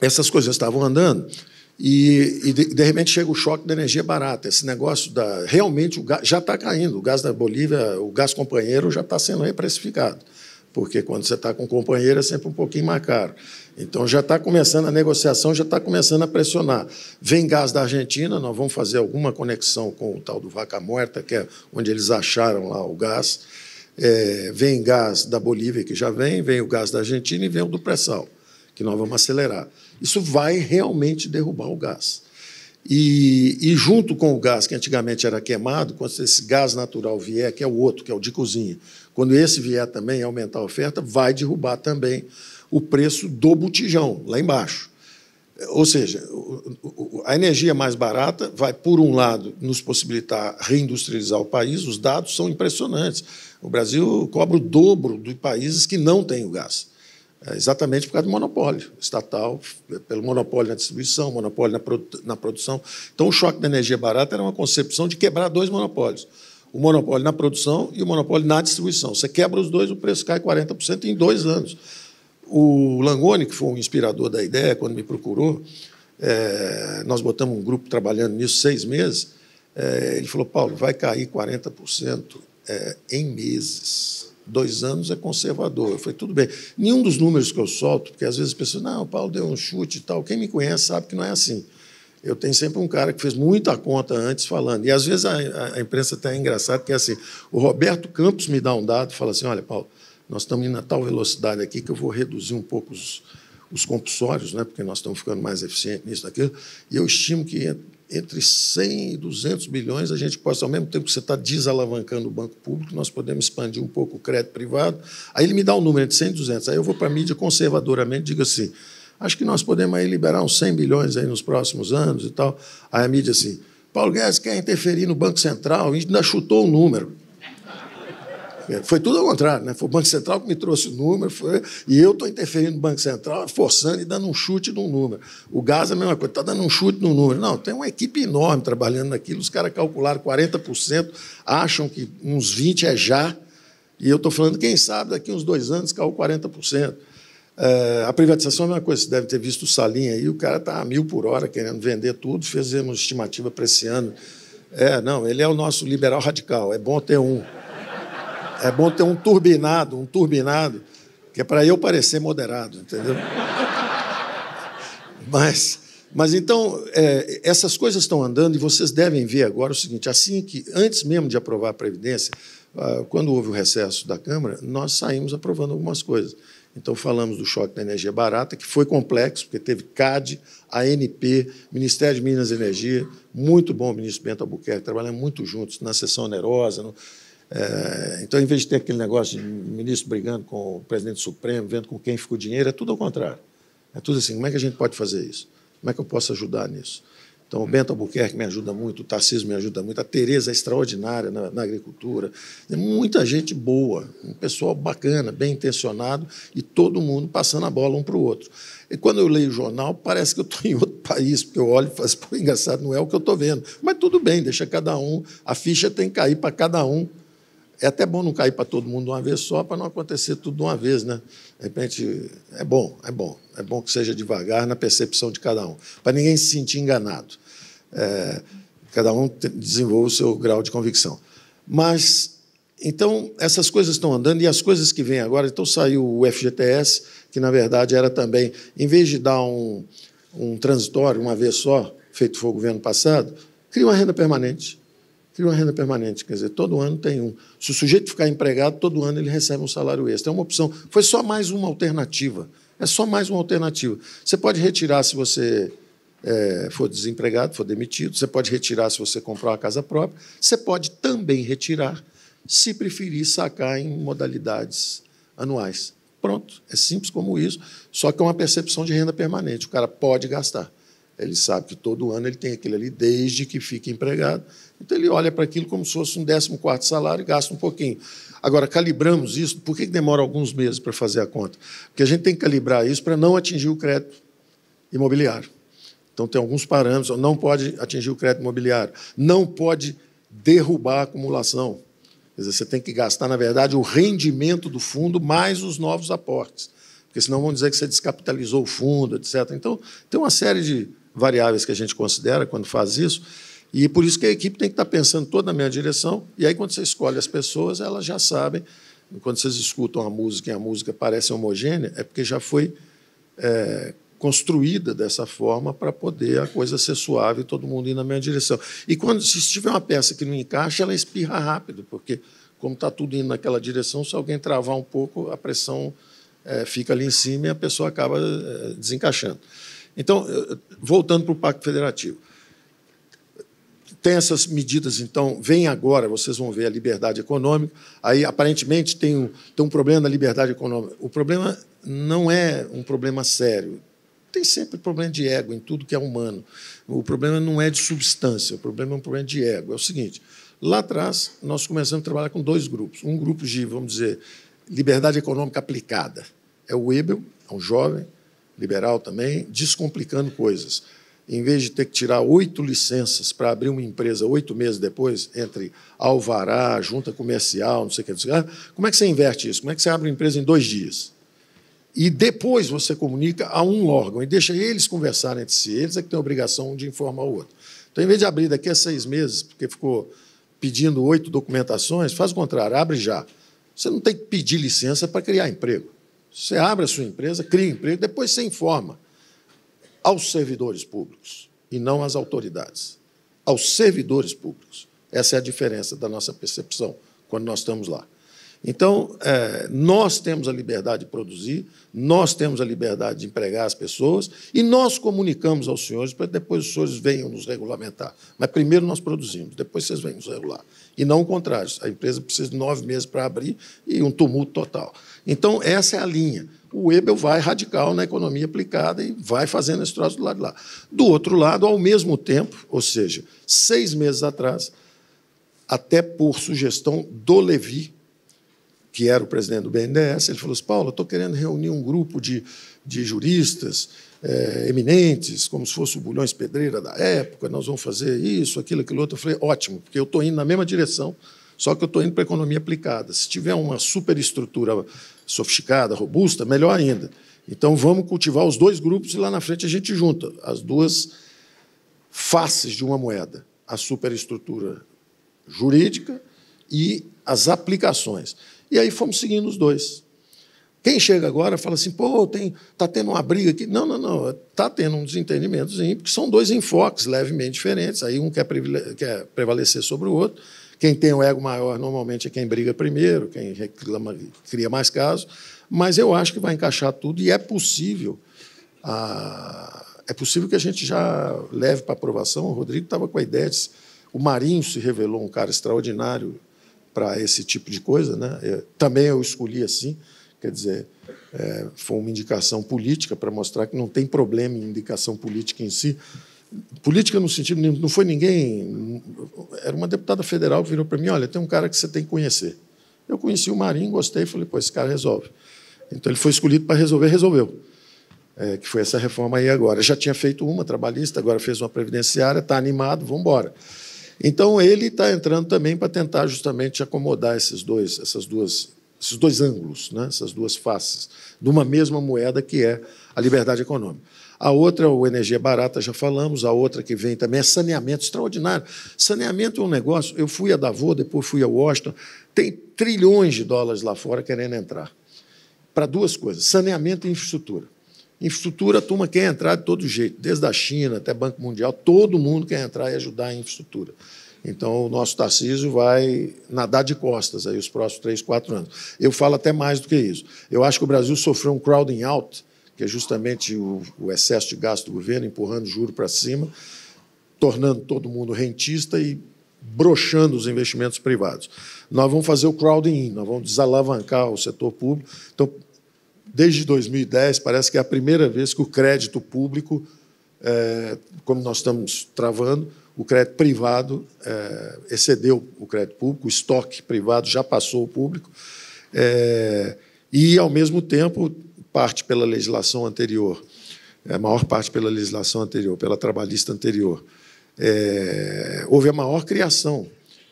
essas coisas estavam andando e, e de, de, repente, chega o choque da energia barata. Esse negócio da. Realmente, o gás, já está caindo. O gás da Bolívia, o gás companheiro, já está sendo reprecificado porque quando você está com companheiro é sempre um pouquinho mais caro. Então já está começando a negociação, já está começando a pressionar. Vem gás da Argentina, nós vamos fazer alguma conexão com o tal do Vaca Morta, que é onde eles acharam lá o gás. É, vem gás da Bolívia, que já vem, vem o gás da Argentina e vem o do pré-sal, que nós vamos acelerar. Isso vai realmente derrubar o gás. E, e, junto com o gás que antigamente era queimado, quando esse gás natural vier, que é o outro, que é o de cozinha, quando esse vier também aumentar a oferta, vai derrubar também o preço do botijão lá embaixo. Ou seja, a energia mais barata vai, por um lado, nos possibilitar reindustrializar o país, os dados são impressionantes. O Brasil cobra o dobro de países que não têm o gás. É, exatamente por causa do monopólio estatal, pelo monopólio na distribuição, monopólio na, produ na produção. Então, o choque da energia barata era uma concepção de quebrar dois monopólios o monopólio na produção e o monopólio na distribuição. Você quebra os dois, o preço cai 40% em dois anos. O Langoni, que foi um inspirador da ideia, quando me procurou, é, nós botamos um grupo trabalhando nisso seis meses. É, ele falou: Paulo, vai cair 40% é, em meses dois anos é conservador. Eu falei, tudo bem. Nenhum dos números que eu solto, porque às vezes as pessoas, não, o Paulo deu um chute e tal. Quem me conhece sabe que não é assim. Eu tenho sempre um cara que fez muita conta antes falando. E às vezes a, a imprensa até é engraçada, porque é assim, o Roberto Campos me dá um dado e fala assim: olha, Paulo, nós estamos indo a tal velocidade aqui que eu vou reduzir um pouco os, os compulsórios, né, porque nós estamos ficando mais eficientes nisso, naquilo, e eu estimo que entre 100 e 200 bilhões, a gente possa, ao mesmo tempo que você está desalavancando o banco público, nós podemos expandir um pouco o crédito privado. Aí ele me dá um número entre 100 e 200. Aí eu vou para a mídia conservadoramente digo assim, acho que nós podemos aí liberar uns 100 bilhões aí nos próximos anos e tal. Aí a mídia assim, Paulo Guedes quer interferir no Banco Central, ainda chutou o número. É, foi tudo ao contrário, né? Foi o Banco Central que me trouxe o número, foi, e eu estou interferindo no Banco Central, forçando e dando um chute num número. O gás é a mesma coisa, está dando um chute num número. Não, tem uma equipe enorme trabalhando naquilo, os caras calcularam 40%, acham que uns 20% é já, e eu estou falando, quem sabe, daqui uns dois anos caiu 40%. É, a privatização é a mesma coisa, você deve ter visto o Salim aí, o cara está a mil por hora querendo vender tudo, fizemos estimativa para esse ano. É, não, ele é o nosso liberal radical, é bom ter um. É bom ter um turbinado, um turbinado, que é para eu parecer moderado, entendeu? Mas, mas então, é, essas coisas estão andando e vocês devem ver agora o seguinte: assim que, antes mesmo de aprovar a Previdência, ah, quando houve o recesso da Câmara, nós saímos aprovando algumas coisas. Então, falamos do choque da energia barata, que foi complexo, porque teve CAD, ANP, Ministério de Minas e Energia, muito bom o ministro Bento Albuquerque, trabalhando muito juntos na sessão onerosa. No, é, então, em vez de ter aquele negócio de ministro brigando com o presidente Supremo, vendo com quem ficou o dinheiro, é tudo ao contrário. É tudo assim, como é que a gente pode fazer isso? Como é que eu posso ajudar nisso? Então, o Bento Albuquerque me ajuda muito, o Tarcísio me ajuda muito, a Tereza é extraordinária na, na agricultura. Tem é muita gente boa, um pessoal bacana, bem intencionado e todo mundo passando a bola um para o outro. E quando eu leio o jornal, parece que eu estou em outro país, porque eu olho e falo, assim, pô, engraçado, não é o que eu estou vendo. Mas tudo bem, deixa cada um, a ficha tem que cair para cada um é até bom não cair para todo mundo de uma vez só, para não acontecer tudo de uma vez, né? De repente, é bom, é bom. É bom que seja devagar na percepção de cada um, para ninguém se sentir enganado. É, cada um desenvolve o seu grau de convicção. Mas, então, essas coisas estão andando e as coisas que vêm agora. Então, saiu o FGTS, que na verdade era também, em vez de dar um, um transitório uma vez só, feito foi o governo passado, cria uma renda permanente cria uma renda permanente. Quer dizer, todo ano tem um. Se o sujeito ficar empregado, todo ano ele recebe um salário extra. É uma opção. Foi só mais uma alternativa. É só mais uma alternativa. Você pode retirar se você é, for desempregado, for demitido. Você pode retirar se você comprar uma casa própria. Você pode também retirar se preferir sacar em modalidades anuais. Pronto, é simples como isso, só que é uma percepção de renda permanente. O cara pode gastar. Ele sabe que todo ano ele tem aquilo ali desde que fica empregado. Então ele olha para aquilo como se fosse um décimo quarto salário e gasta um pouquinho. Agora, calibramos isso, por que demora alguns meses para fazer a conta? Porque a gente tem que calibrar isso para não atingir o crédito imobiliário. Então tem alguns parâmetros, não pode atingir o crédito imobiliário, não pode derrubar a acumulação. Quer dizer, você tem que gastar, na verdade, o rendimento do fundo mais os novos aportes. Porque senão vão dizer que você descapitalizou o fundo, etc. Então, tem uma série de variáveis que a gente considera quando faz isso. E por isso que a equipe tem que estar pensando toda na minha direção. E aí, quando você escolhe as pessoas, elas já sabem. Quando vocês escutam a música e a música parece homogênea, é porque já foi é, construída dessa forma para poder a coisa ser suave e todo mundo ir na minha direção. E quando se tiver uma peça que não encaixa, ela espirra rápido, porque como está tudo indo naquela direção, se alguém travar um pouco, a pressão é, fica ali em cima e a pessoa acaba é, desencaixando. Então, eh, voltando para o Pacto Federativo. Tem essas medidas, então, vem agora, vocês vão ver a liberdade econômica. Aí, aparentemente, tem um, tem um problema da liberdade econômica. O problema não é um problema sério. Tem sempre problema de ego em tudo que é humano. O problema não é de substância, o problema é um problema de ego. É o seguinte: lá atrás, nós começamos a trabalhar com dois grupos. Um grupo de, vamos dizer, liberdade econômica aplicada. É o Webel, é um jovem, liberal também, descomplicando coisas. Em vez de ter que tirar oito licenças para abrir uma empresa oito meses depois, entre alvará, junta comercial, não sei o que, ah, como é que você inverte isso? Como é que você abre uma empresa em dois dias? E depois você comunica a um órgão e deixa eles conversarem entre si. Eles é que têm a obrigação de informar o outro. Então, em vez de abrir daqui a seis meses, porque ficou pedindo oito documentações, faz o contrário, abre já. Você não tem que pedir licença para criar emprego. Você abre a sua empresa, cria emprego, depois você informa aos servidores públicos e não às autoridades. Aos servidores públicos. Essa é a diferença da nossa percepção quando nós estamos lá. Então, é, nós temos a liberdade de produzir, nós temos a liberdade de empregar as pessoas e nós comunicamos aos senhores para depois os senhores venham nos regulamentar. Mas primeiro nós produzimos, depois vocês vêm nos regular. E não o contrário. A empresa precisa de nove meses para abrir e um tumulto total. Então, essa é a linha. O Ebel vai radical na economia aplicada e vai fazendo esse troço do lado de lá. Do outro lado, ao mesmo tempo, ou seja, seis meses atrás, até por sugestão do Levi, que era o presidente do BNDES, ele falou assim, Paulo, estou querendo reunir um grupo de, de juristas é, eminentes, como se fosse o Bulhões Pedreira da época, nós vamos fazer isso, aquilo, aquilo outro. Eu falei, ótimo, porque eu estou indo na mesma direção, só que eu estou indo para a economia aplicada. Se tiver uma superestrutura sofisticada, robusta, melhor ainda. Então vamos cultivar os dois grupos e lá na frente a gente junta as duas faces de uma moeda, a superestrutura jurídica e as aplicações. E aí fomos seguindo os dois. Quem chega agora fala assim, pô, tem, tá tendo uma briga aqui. Não, não, não, tá tendo um desentendimentozinho, porque são dois enfoques levemente diferentes. Aí um quer, quer prevalecer sobre o outro. Quem tem o ego maior normalmente é quem briga primeiro, quem reclama, cria mais casos. Mas eu acho que vai encaixar tudo e é possível. é possível que a gente já leve para aprovação. O Rodrigo estava com a ideia de o Marinho se revelou um cara extraordinário para esse tipo de coisa. Né? Eu, é, também eu escolhi assim, quer dizer, é, foi uma indicação política para mostrar que não tem problema em indicação política em si. Política no sentido, não foi ninguém. Era uma deputada federal que virou para mim: olha, tem um cara que você tem que conhecer. Eu conheci o Marinho, gostei, falei: pô, esse cara resolve. Então ele foi escolhido para resolver, resolveu. É, que foi essa reforma aí agora. Já tinha feito uma trabalhista, agora fez uma previdenciária, está animado, vamos embora. Então ele está entrando também para tentar justamente acomodar esses dois, essas duas, esses dois ângulos, né? essas duas faces de uma mesma moeda que é a liberdade econômica. A outra, é o energia barata, já falamos. A outra que vem também é saneamento extraordinário. Saneamento é um negócio. Eu fui a Davos, depois fui a Washington. Tem trilhões de dólares lá fora querendo entrar. Para duas coisas: saneamento e infraestrutura. Infraestrutura, a turma quer entrar de todo jeito, desde a China até Banco Mundial, todo mundo quer entrar e ajudar em infraestrutura. Então, o nosso Tarcísio vai nadar de costas aí os próximos três, quatro anos. Eu falo até mais do que isso. Eu acho que o Brasil sofreu um crowding out, que é justamente o, o excesso de gasto do governo, empurrando o juro para cima, tornando todo mundo rentista e brochando os investimentos privados. Nós vamos fazer o crowding in, nós vamos desalavancar o setor público. Então, Desde 2010, parece que é a primeira vez que o crédito público, é, como nós estamos travando, o crédito privado é, excedeu o crédito público, o estoque privado já passou o público, é, e, ao mesmo tempo, parte pela legislação anterior, é, a maior parte pela legislação anterior, pela trabalhista anterior. É, houve a maior criação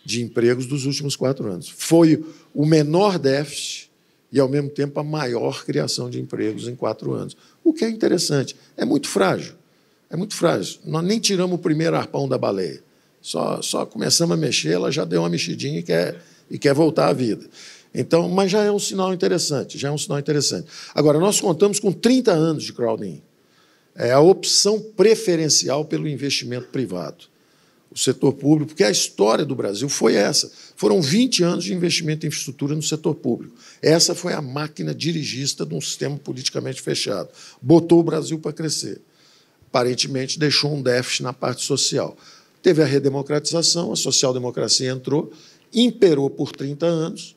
de empregos dos últimos quatro anos. Foi o menor déficit e, ao mesmo tempo, a maior criação de empregos em quatro anos. O que é interessante, é muito frágil. É muito frágil. Nós nem tiramos o primeiro arpão da baleia. Só, só começamos a mexer, ela já deu uma mexidinha e quer, e quer voltar à vida. Então, mas já é um sinal interessante, já é um sinal interessante. Agora, nós contamos com 30 anos de crowding. É a opção preferencial pelo investimento privado o setor público, porque a história do Brasil foi essa. Foram 20 anos de investimento em infraestrutura no setor público. Essa foi a máquina dirigista de um sistema politicamente fechado. Botou o Brasil para crescer. Aparentemente, deixou um déficit na parte social. Teve a redemocratização, a social-democracia entrou, imperou por 30 anos,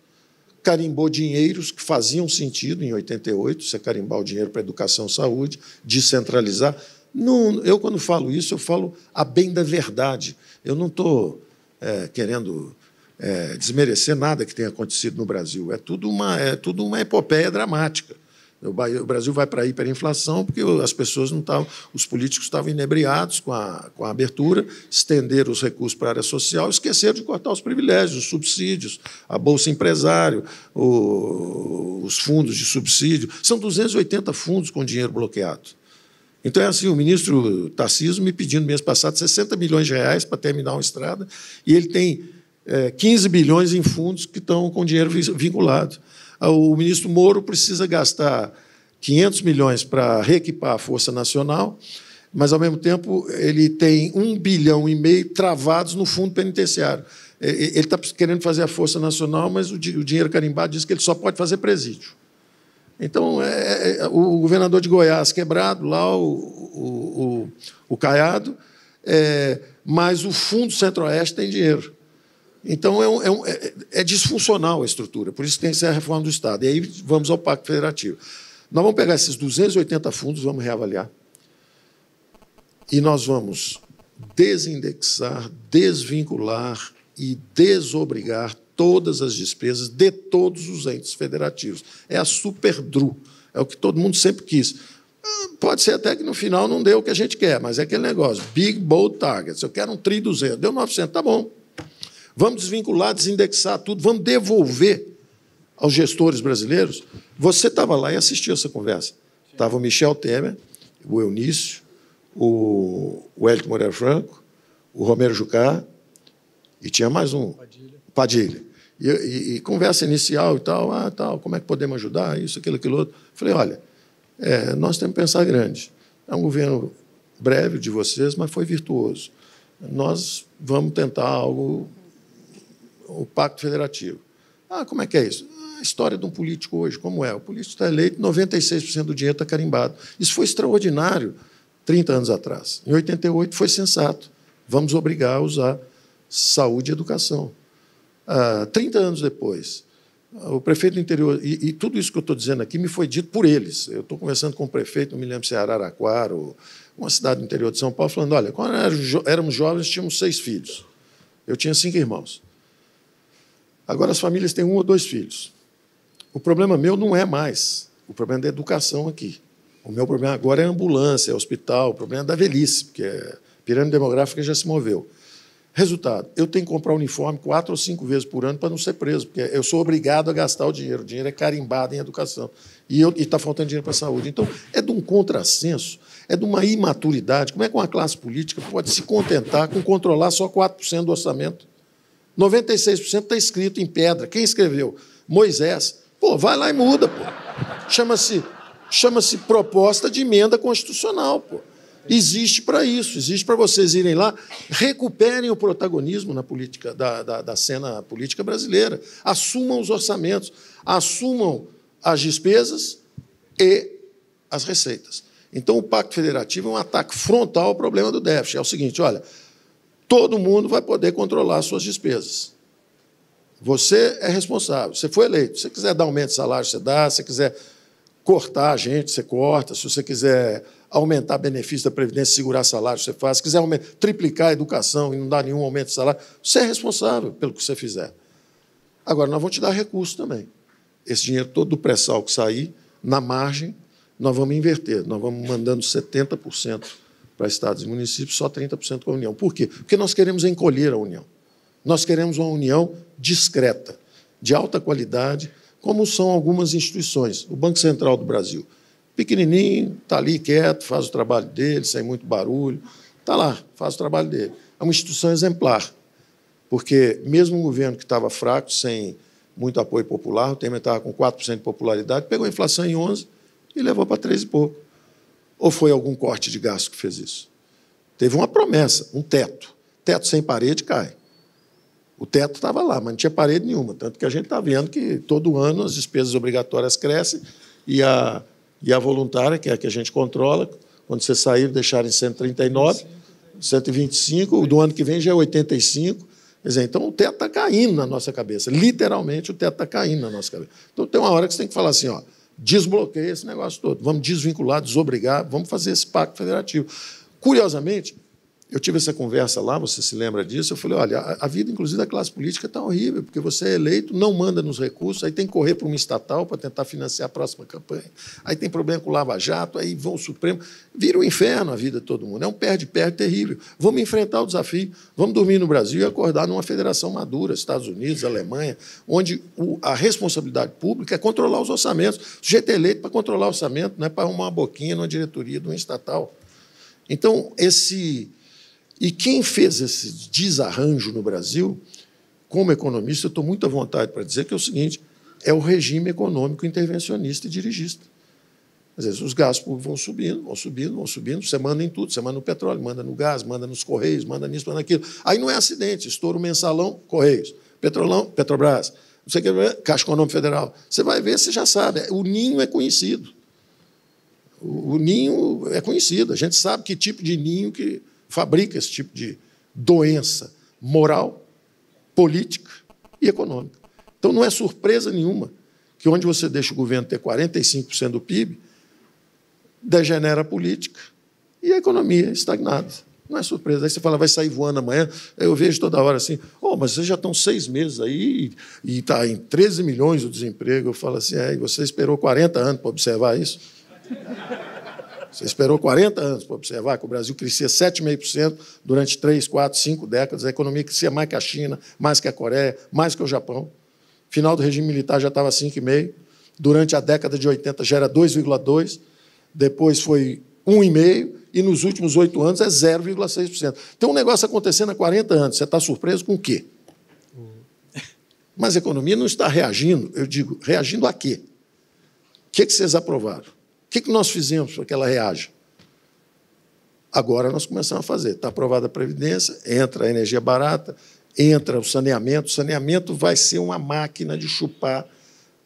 carimbou dinheiros que faziam sentido em 88, você carimbar o dinheiro para educação, saúde, descentralizar. Não, eu, quando falo isso, eu falo a bem da verdade. Eu não estou é, querendo é, desmerecer nada que tenha acontecido no Brasil. É tudo uma, é tudo uma epopeia dramática. O Brasil vai para a hiperinflação porque as pessoas não estavam, os políticos estavam inebriados com a, com a abertura, estenderam os recursos para a área social, esqueceram de cortar os privilégios, os subsídios, a Bolsa Empresário, o, os fundos de subsídio. São 280 fundos com dinheiro bloqueado. Então é assim, o ministro Tarcísio me pedindo mês passado 60 milhões de reais para terminar uma estrada, e ele tem é, 15 bilhões em fundos que estão com dinheiro vinculado. Ah, o ministro Moro precisa gastar 500 milhões para reequipar a Força Nacional, mas, ao mesmo tempo, ele tem um bilhão e meio travados no fundo penitenciário. É, é, ele está querendo fazer a Força Nacional, mas o dinheiro carimbado diz que ele só pode fazer presídio. Então, é, é o governador de Goiás quebrado, lá o, o, o, o Caiado, é, mas o Fundo Centro-Oeste tem dinheiro. Então, é, um, é, um, é, é, disfuncional a estrutura, por isso tem que ser a reforma do Estado. E aí vamos ao Pacto Federativo. Nós vamos pegar esses 280 fundos, vamos reavaliar. E nós vamos desindexar, desvincular e desobrigar todas as despesas de todos os entes federativos. É a SuperDRU, é o que todo mundo sempre quis. Hum, pode ser até que no final não deu o que a gente quer, mas é aquele negócio, big, bold targets. Eu quero um tri 200, deu 900, tá bom. Vamos desvincular, desindexar tudo, vamos devolver aos gestores brasileiros. Você estava lá e assistiu essa conversa. Estava o Michel Temer, o Eunício, o, o Hélio Moreira Franco, o Romero Jucá, e tinha mais um. Padilha. Padilha. E, e, e, conversa inicial e tal, ah, tal, como é que podemos ajudar, isso, aquilo, aquilo outro. Falei, olha, é, nós temos que pensar grande. É um governo breve de vocês, mas foi virtuoso. Nós vamos tentar algo, o Pacto Federativo. Ah, como é que é isso? A história de um político hoje, como é? O político está eleito, 96% do dinheiro está carimbado. Isso foi extraordinário 30 anos atrás. Em 88 foi sensato. Vamos obrigar a usar saúde e educação. 30 ah, anos depois, o prefeito do interior, e, e tudo isso que eu estou dizendo aqui me foi dito por eles. Eu estou conversando com o prefeito, não me lembro se é Araraquara ou uma cidade do interior de São Paulo, falando: olha, quando éramos jovens, tínhamos seis filhos. Eu tinha cinco irmãos. Agora as famílias têm um ou dois filhos. O problema meu não é mais. O problema é da educação aqui. O meu problema agora é ambulância, é hospital, o problema é da velhice, porque a pirâmide demográfica já se moveu. Resultado, eu tenho que comprar uniforme quatro ou cinco vezes por ano para não ser preso, porque eu sou obrigado a gastar o dinheiro. O dinheiro é carimbado em educação. E está faltando dinheiro para a saúde. Então, é de um contrassenso, é de uma imaturidade. Como é que uma classe política pode se contentar com controlar só 4% do orçamento? 96% está escrito em pedra. Quem escreveu? Moisés. Pô, vai lá e muda, pô. Chama-se chama-se proposta de emenda constitucional, pô existe para isso, existe para vocês irem lá, recuperem o protagonismo na política da, da, da, cena política brasileira, assumam os orçamentos, assumam as despesas e as receitas. Então, o Pacto Federativo é um ataque frontal ao problema do déficit. É o seguinte: olha, todo mundo vai poder controlar suas despesas. Você é responsável, você foi eleito. Se você quiser dar aumento de salário, você dá, se você quiser cortar a gente, você corta, se você quiser aumentar benefício da Previdência, segurar salário, você faz. Se quiser aumentar, triplicar a educação e não dar nenhum aumento de salário, você é responsável pelo que você fizer. Agora, nós vamos te dar recurso também. Esse dinheiro todo do pré-sal que sair, na margem, nós vamos inverter. Nós vamos mandando 70% para estados e municípios, só 30% para a União. Por quê? Porque nós queremos encolher a União. Nós queremos uma União discreta, de alta qualidade, como são algumas instituições. O Banco Central do Brasil pequenininho, está ali quieto, faz o trabalho dele, sem muito barulho, está lá, faz o trabalho dele. É uma instituição exemplar, porque mesmo um governo que estava fraco, sem muito apoio popular, o Temer estava com 4% de popularidade, pegou a inflação em 11% e levou para 13 e pouco. Ou foi algum corte de gasto que fez isso? Teve uma promessa, um teto. Teto sem parede cai. O teto estava lá, mas não tinha parede nenhuma. Tanto que a gente está vendo que todo ano as despesas obrigatórias crescem e a, e a voluntária, que é a que a gente controla, quando você sair, deixarem 139, 125, do ano que vem já é 85. Quer dizer, então o teto está caindo na nossa cabeça. Literalmente o teto está caindo na nossa cabeça. Então tem uma hora que você tem que falar assim, ó, desbloqueia esse negócio todo. Vamos desvincular, desobrigar, vamos fazer esse pacto federativo. Curiosamente, eu tive essa conversa lá, você se lembra disso? Eu falei: olha, a, vida, inclusive, da classe política está horrível, porque você é eleito, não manda nos recursos, aí tem que correr para uma estatal para tentar financiar a próxima campanha, aí tem problema com o Lava Jato, aí vão o Supremo. Vira um inferno a vida de todo mundo. É um perde-perde terrível. Vamos enfrentar o desafio, vamos dormir no Brasil e acordar numa federação madura, Estados Unidos, Alemanha, onde a responsabilidade pública é controlar os orçamentos. O jeito é eleito para controlar o orçamento, não é para arrumar uma boquinha numa diretoria de um estatal. Então, esse e quem fez esse desarranjo no Brasil, como economista, eu estou muito à vontade para dizer que é o seguinte: é o regime econômico intervencionista e dirigista. Às vezes os gastos públicos vão subindo, vão subindo, vão subindo. Você manda em tudo, você manda no petróleo, manda no gás, manda nos correios, manda nisso, manda naquilo. Aí não é acidente, Estouro mensalão, correios, petrolão, Petrobras, não sei o que, Caixa Econômica Federal. Você vai ver, você já sabe, o ninho é conhecido. O, o ninho é conhecido, a gente sabe que tipo de ninho que fabrica esse tipo de doença moral, política e econômica. Então não é surpresa nenhuma que onde você deixa o governo ter 45% do PIB, degenera a política e a economia é estagnada. Não é surpresa. Aí você fala, vai sair voando amanhã. Eu vejo toda hora assim, oh, mas vocês já estão seis meses aí e está em 13 milhões o desemprego. Eu falo assim, é, você esperou 40 anos para observar isso? Você esperou 40 anos para observar que o Brasil crescia 7,5% durante 3, 4, 5 décadas, a economia crescia mais que a China, mais que a Coreia, mais que o Japão. Final do regime militar já estava 5,5%, durante a década de 80 já era 2,2%, depois foi 1,5% e nos últimos oito anos é 0,6%. Tem um negócio acontecendo há 40 anos, você está surpreso com o quê? Mas a economia não está reagindo. Eu digo, reagindo a quê? O que, que vocês aprovaram? que, que nós fizemos para que ela reaja? Agora nós começamos a fazer. Está aprovada a Previdência, entra a energia barata, entra o saneamento. O saneamento vai ser uma máquina de chupar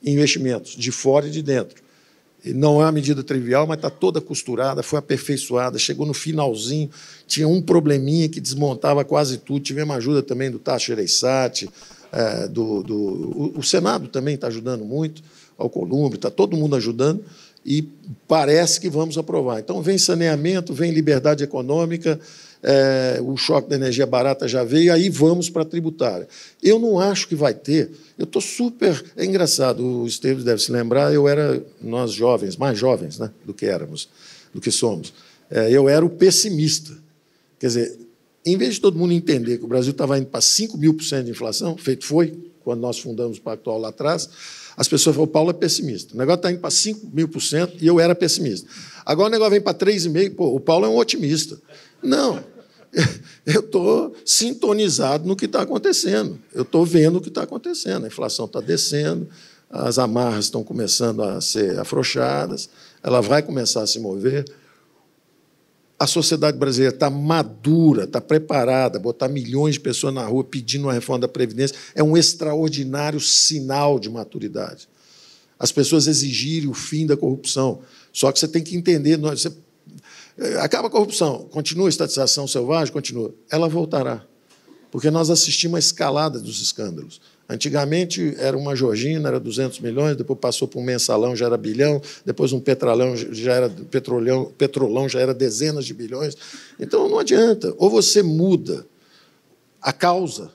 investimentos, de fora e de dentro. E não é uma medida trivial, mas está toda costurada, foi aperfeiçoada, chegou no finalzinho, tinha um probleminha que desmontava quase tudo. Tivemos ajuda também do Tacho Ereissati, é, do, do, o, o Senado também está ajudando muito, ao Columbre, está todo mundo ajudando e parece que vamos aprovar. Então, vem saneamento, vem liberdade econômica, é, o choque da energia barata já veio, aí vamos para a tributária. Eu não acho que vai ter. Eu estou super. É engraçado, o Esteves deve se lembrar, eu era, nós jovens, mais jovens né, do que éramos, do que somos, é, eu era o pessimista. Quer dizer, em vez de todo mundo entender que o Brasil estava indo para 5 mil por cento de inflação, feito foi, quando nós fundamos o Pactual lá atrás, as pessoas falam, o Paulo é pessimista. O negócio está indo para 5 mil por cento e eu era pessimista. Agora o negócio vem para 3,5%, pô, o Paulo é um otimista. Não, eu estou sintonizado no que está acontecendo. Eu estou vendo o que está acontecendo. A inflação está descendo, as amarras estão começando a ser afrouxadas, ela vai começar a se mover a sociedade brasileira está madura, está preparada, botar milhões de pessoas na rua pedindo uma reforma da Previdência é um extraordinário sinal de maturidade. As pessoas exigirem o fim da corrupção. Só que você tem que entender, nós, você, eh, acaba a corrupção, continua a estatização selvagem, continua. Ela voltará. Porque nós assistimos a escalada dos escândalos. Antigamente era uma Georgina, era 200 milhões, depois passou para um mensalão, já era bilhão, depois um petrolão, já era petrolão, petrolão já era dezenas de bilhões. Então não adianta. Ou você muda a causa,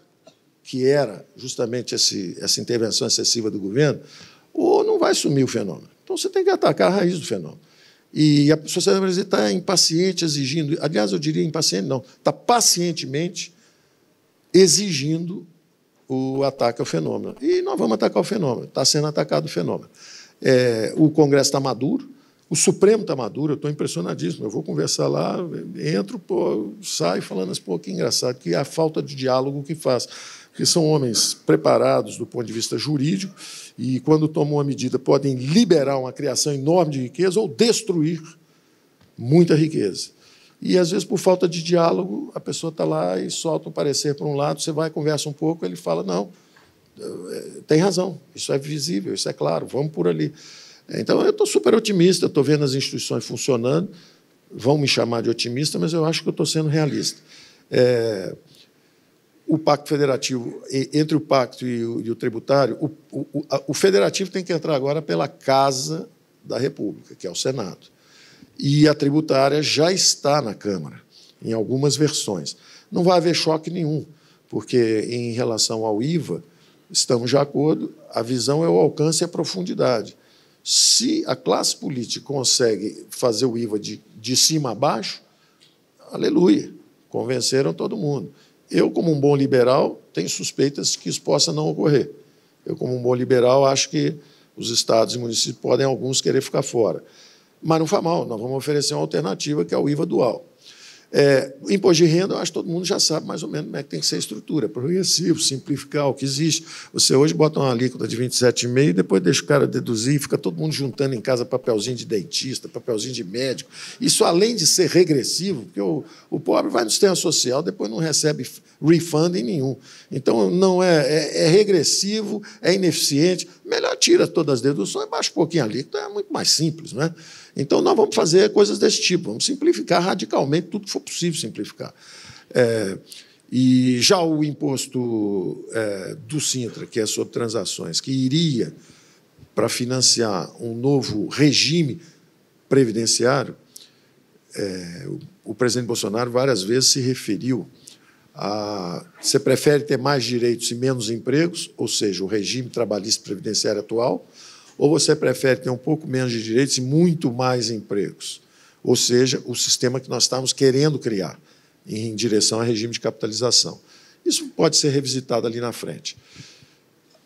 que era justamente esse, essa intervenção excessiva do governo, ou não vai sumir o fenômeno. Então você tem que atacar a raiz do fenômeno. E a sociedade brasileira está impaciente, exigindo, aliás, eu diria impaciente, não, está pacientemente exigindo o ataque ao fenômeno. E nós vamos atacar o fenômeno, está sendo atacado o fenômeno. É, o Congresso está maduro, o Supremo está maduro, eu estou impressionadíssimo. Eu vou conversar lá, entro, pô, saio falando assim, pô, que engraçado, que a falta de diálogo que faz. Porque são homens preparados do ponto de vista jurídico e, quando tomam uma medida, podem liberar uma criação enorme de riqueza ou destruir muita riqueza. E às vezes, por falta de diálogo, a pessoa está lá e solta um parecer para um lado, você vai, conversa um pouco, ele fala: não, eh, tem razão, isso é visível, isso é claro, vamos por ali. Eh, então, eu estou super otimista, estou vendo as instituições funcionando, vão me chamar de otimista, mas eu acho que eu estou sendo realista. É, o Pacto Federativo, entre o Pacto e o, e o Tributário, o, o, o Federativo tem que entrar agora pela Casa da República, que é o Senado e a tributária já está na Câmara, em algumas versões. Não vai haver choque nenhum, porque em relação ao IVA, estamos de acordo, a visão é o alcance e a profundidade. Se a classe política consegue fazer o IVA de, de cima a baixo, aleluia, convenceram todo mundo. Eu, como um bom liberal, tenho suspeitas que isso possa não ocorrer. Eu, como um bom liberal, acho que os estados e municípios podem, alguns, querer ficar fora. Mas não foi mal, nós vamos oferecer uma alternativa que é o IVA dual. É, imposto de renda, eu acho que todo mundo já sabe mais ou menos como é que tem que ser a estrutura. Progressivo, simplificar o que existe. Você hoje bota uma alíquota de 27,5 e depois deixa o cara deduzir, fica todo mundo juntando em casa papelzinho de dentista, papelzinho de médico. Isso, além de ser regressivo, porque o, o pobre vai no sistema social, depois não recebe em nenhum. Então, não é, é, é regressivo, é ineficiente. Melhor tira todas as deduções, baixa um pouquinho a alíquota, é muito mais simples, não é? Então, nós vamos fazer coisas desse tipo, vamos simplificar radicalmente tudo que for possível simplificar. É, e já o imposto é, do Sintra, que é sobre transações, que iria para financiar um novo regime previdenciário, é, o, o presidente Bolsonaro várias vezes se referiu a. Você prefere ter mais direitos e menos empregos, ou seja, o regime trabalhista previdenciário atual, ou você prefere ter um pouco menos de direitos e muito mais empregos? Ou seja, o sistema que nós estamos querendo criar em direção a regime de capitalização. Isso pode ser revisitado ali na frente.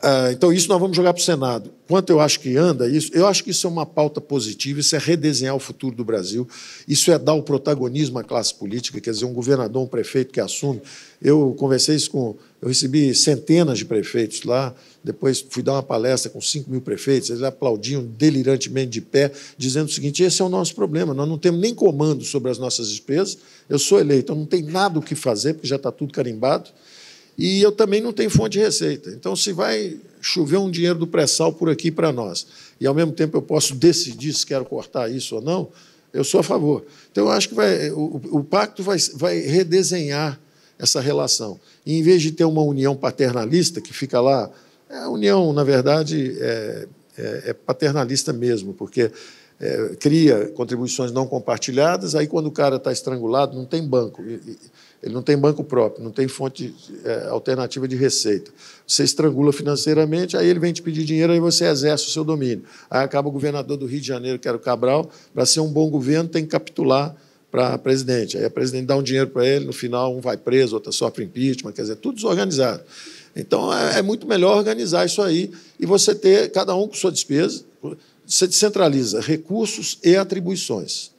Ah, então, isso nós vamos jogar para o Senado. Quanto eu acho que anda isso, eu acho que isso é uma pauta positiva, isso é redesenhar o futuro do Brasil, isso é dar o protagonismo à classe política, quer dizer, um governador, um prefeito que assume. Eu conversei isso com. Eu recebi centenas de prefeitos lá, depois fui dar uma palestra com 5 mil prefeitos, eles aplaudiam delirantemente de pé, dizendo o seguinte: esse é o nosso problema, nós não temos nem comando sobre as nossas despesas, eu sou eleito, eu não tenho nada o que fazer, porque já está tudo carimbado e eu também não tenho fonte de receita. Então, se vai chover um dinheiro do pré-sal por aqui para nós, e ao mesmo tempo eu posso decidir se quero cortar isso ou não, eu sou a favor. Então, eu acho que vai, o, o pacto vai, vai redesenhar essa relação. E, em vez de ter uma união paternalista que fica lá, a união, na verdade, é, é, é paternalista mesmo, porque é, cria contribuições não compartilhadas, aí quando o cara está estrangulado, não tem banco. E, e, ele não tem banco próprio, não tem fonte é, alternativa de receita. Você estrangula financeiramente, aí ele vem te pedir dinheiro, aí você exerce o seu domínio. Aí acaba o governador do Rio de Janeiro, que era o Cabral, para ser um bom governo tem que capitular para presidente. Aí a presidente dá um dinheiro para ele, no final um vai preso, outro sofre impeachment, quer dizer, tudo desorganizado. Então é, é muito melhor organizar isso aí e você ter cada um com sua despesa, você descentraliza recursos e atribuições.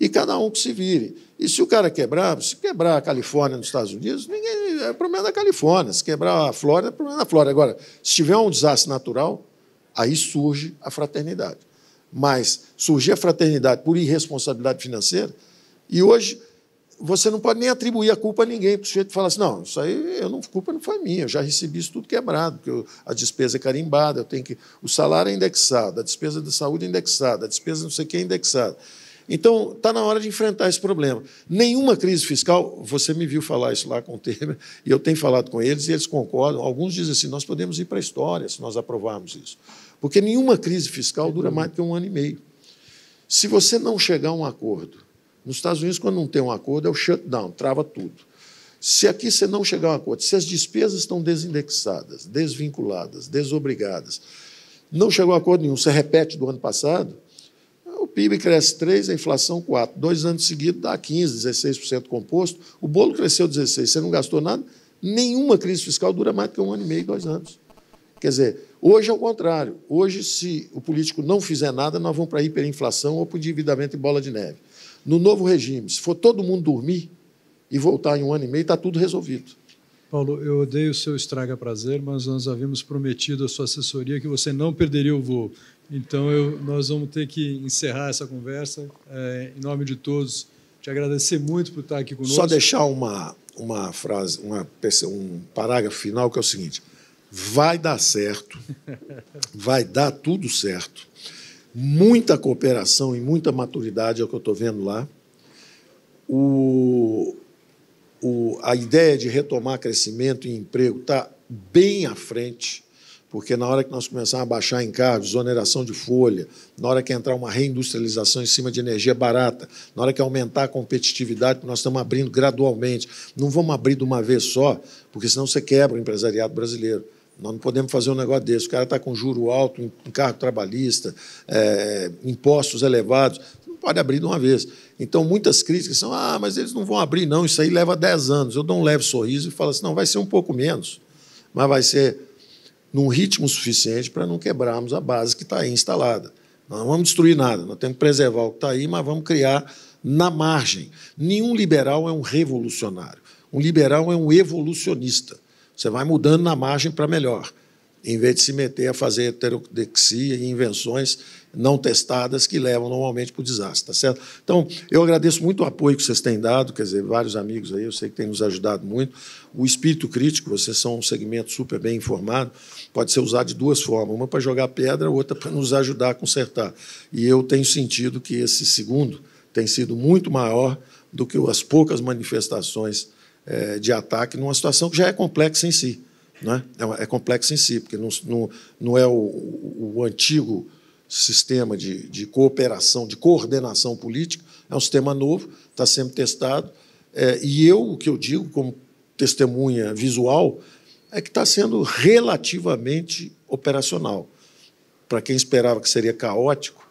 E cada um que se vire. E se o cara quebrar, se quebrar a Califórnia nos Estados Unidos, ninguém, é problema da Califórnia. Se quebrar a Flórida, é problema da Flórida. Agora, se tiver um desastre natural, aí surge a fraternidade. Mas surgir a fraternidade por irresponsabilidade financeira, e hoje você não pode nem atribuir a culpa a ninguém, para o sujeito falar assim, não, isso aí eu não, a culpa não foi minha, eu já recebi isso tudo quebrado, porque eu, a despesa é carimbada, eu tenho que. O salário é indexado, a despesa de saúde é indexada, a despesa não sei o que é indexada. Então, está na hora de enfrentar esse problema. Nenhuma crise fiscal, você me viu falar isso lá com o Temer, e eu tenho falado com eles, e eles concordam. Alguns dizem assim: nós podemos ir para a história se nós aprovarmos isso. Porque nenhuma crise fiscal dura mais do que um ano e meio. Se você não chegar a um acordo, nos Estados Unidos, quando não tem um acordo, é o shutdown, trava tudo. Se aqui você não chegar a um acordo, se as despesas estão desindexadas, desvinculadas, desobrigadas, não chegou a acordo nenhum, você repete do ano passado, o PIB cresce 3%, a inflação 4%. Dois anos seguidos dá 15%, 16% composto. O bolo cresceu 16%, você não gastou nada. Nenhuma crise fiscal dura mais do que um ano e meio, dois anos. Quer dizer, hoje é o contrário. Hoje, se o político não fizer nada, nós vamos para a hiperinflação ou para o endividamento em bola de neve. No novo regime, se for todo mundo dormir e voltar em um ano e meio, está tudo resolvido.
Paulo, eu odeio o seu estraga prazer, mas nós havíamos prometido à sua assessoria que você não perderia o voo. Então, eu, nós vamos ter que encerrar essa conversa. É, em nome de todos, te agradecer muito por estar aqui conosco. Só deixar
uma, uma frase, uma, um parágrafo final, que é o seguinte: vai dar certo, vai dar tudo certo. Muita cooperação e muita maturidade é o que eu estou vendo lá. O, o, a ideia de retomar crescimento e emprego está bem à frente porque na hora que nós começarmos a baixar encargos, exoneração de folha, na hora que entrar uma reindustrialização em cima de energia barata, na hora que aumentar a competitividade, nós estamos abrindo gradualmente. Não vamos abrir de uma vez só, porque senão você quebra o empresariado brasileiro. Nós não podemos fazer um negócio desse. O cara está com juro alto, encargo trabalhista, é, impostos elevados. não pode abrir de uma vez. Então, muitas críticas são: ah, mas eles não vão abrir, não. Isso aí leva 10 anos. Eu dou um leve sorriso e falo assim: não, vai ser um pouco menos, mas vai ser num ritmo suficiente para não quebrarmos a base que está aí instalada. Nós não vamos destruir nada, nós temos que preservar o que está aí, mas vamos criar na margem. Nenhum liberal é um revolucionário. Um liberal é um evolucionista. Você vai mudando na margem para melhor, em vez de se meter a fazer heterodoxia e invenções não testadas que levam normalmente para o desastre, tá certo? Então, eu agradeço muito o apoio que vocês têm dado, quer dizer, vários amigos aí, eu sei que têm nos ajudado muito. O espírito crítico, vocês são um segmento super bem informado pode ser usado de duas formas, uma para jogar pedra, outra para nos ajudar a consertar. E eu tenho sentido que esse segundo tem sido muito maior do que as poucas manifestações é, de ataque numa situação que já é complexa em si. Né? É, é complexa em si, porque não, não, não é o, o, antigo sistema de, de, cooperação, de coordenação política, é um sistema novo, está sendo testado. É, e eu, o que eu digo como testemunha visual, é que está sendo relativamente operacional. Para quem esperava que seria caótico,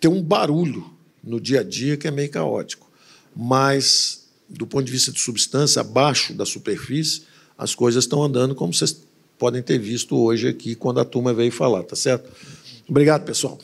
tem um barulho no dia a dia que é meio caótico. Mas, do ponto de vista de substância, abaixo da superfície, as coisas estão andando como vocês podem ter visto hoje aqui quando a turma veio falar, tá certo? Obrigado, pessoal.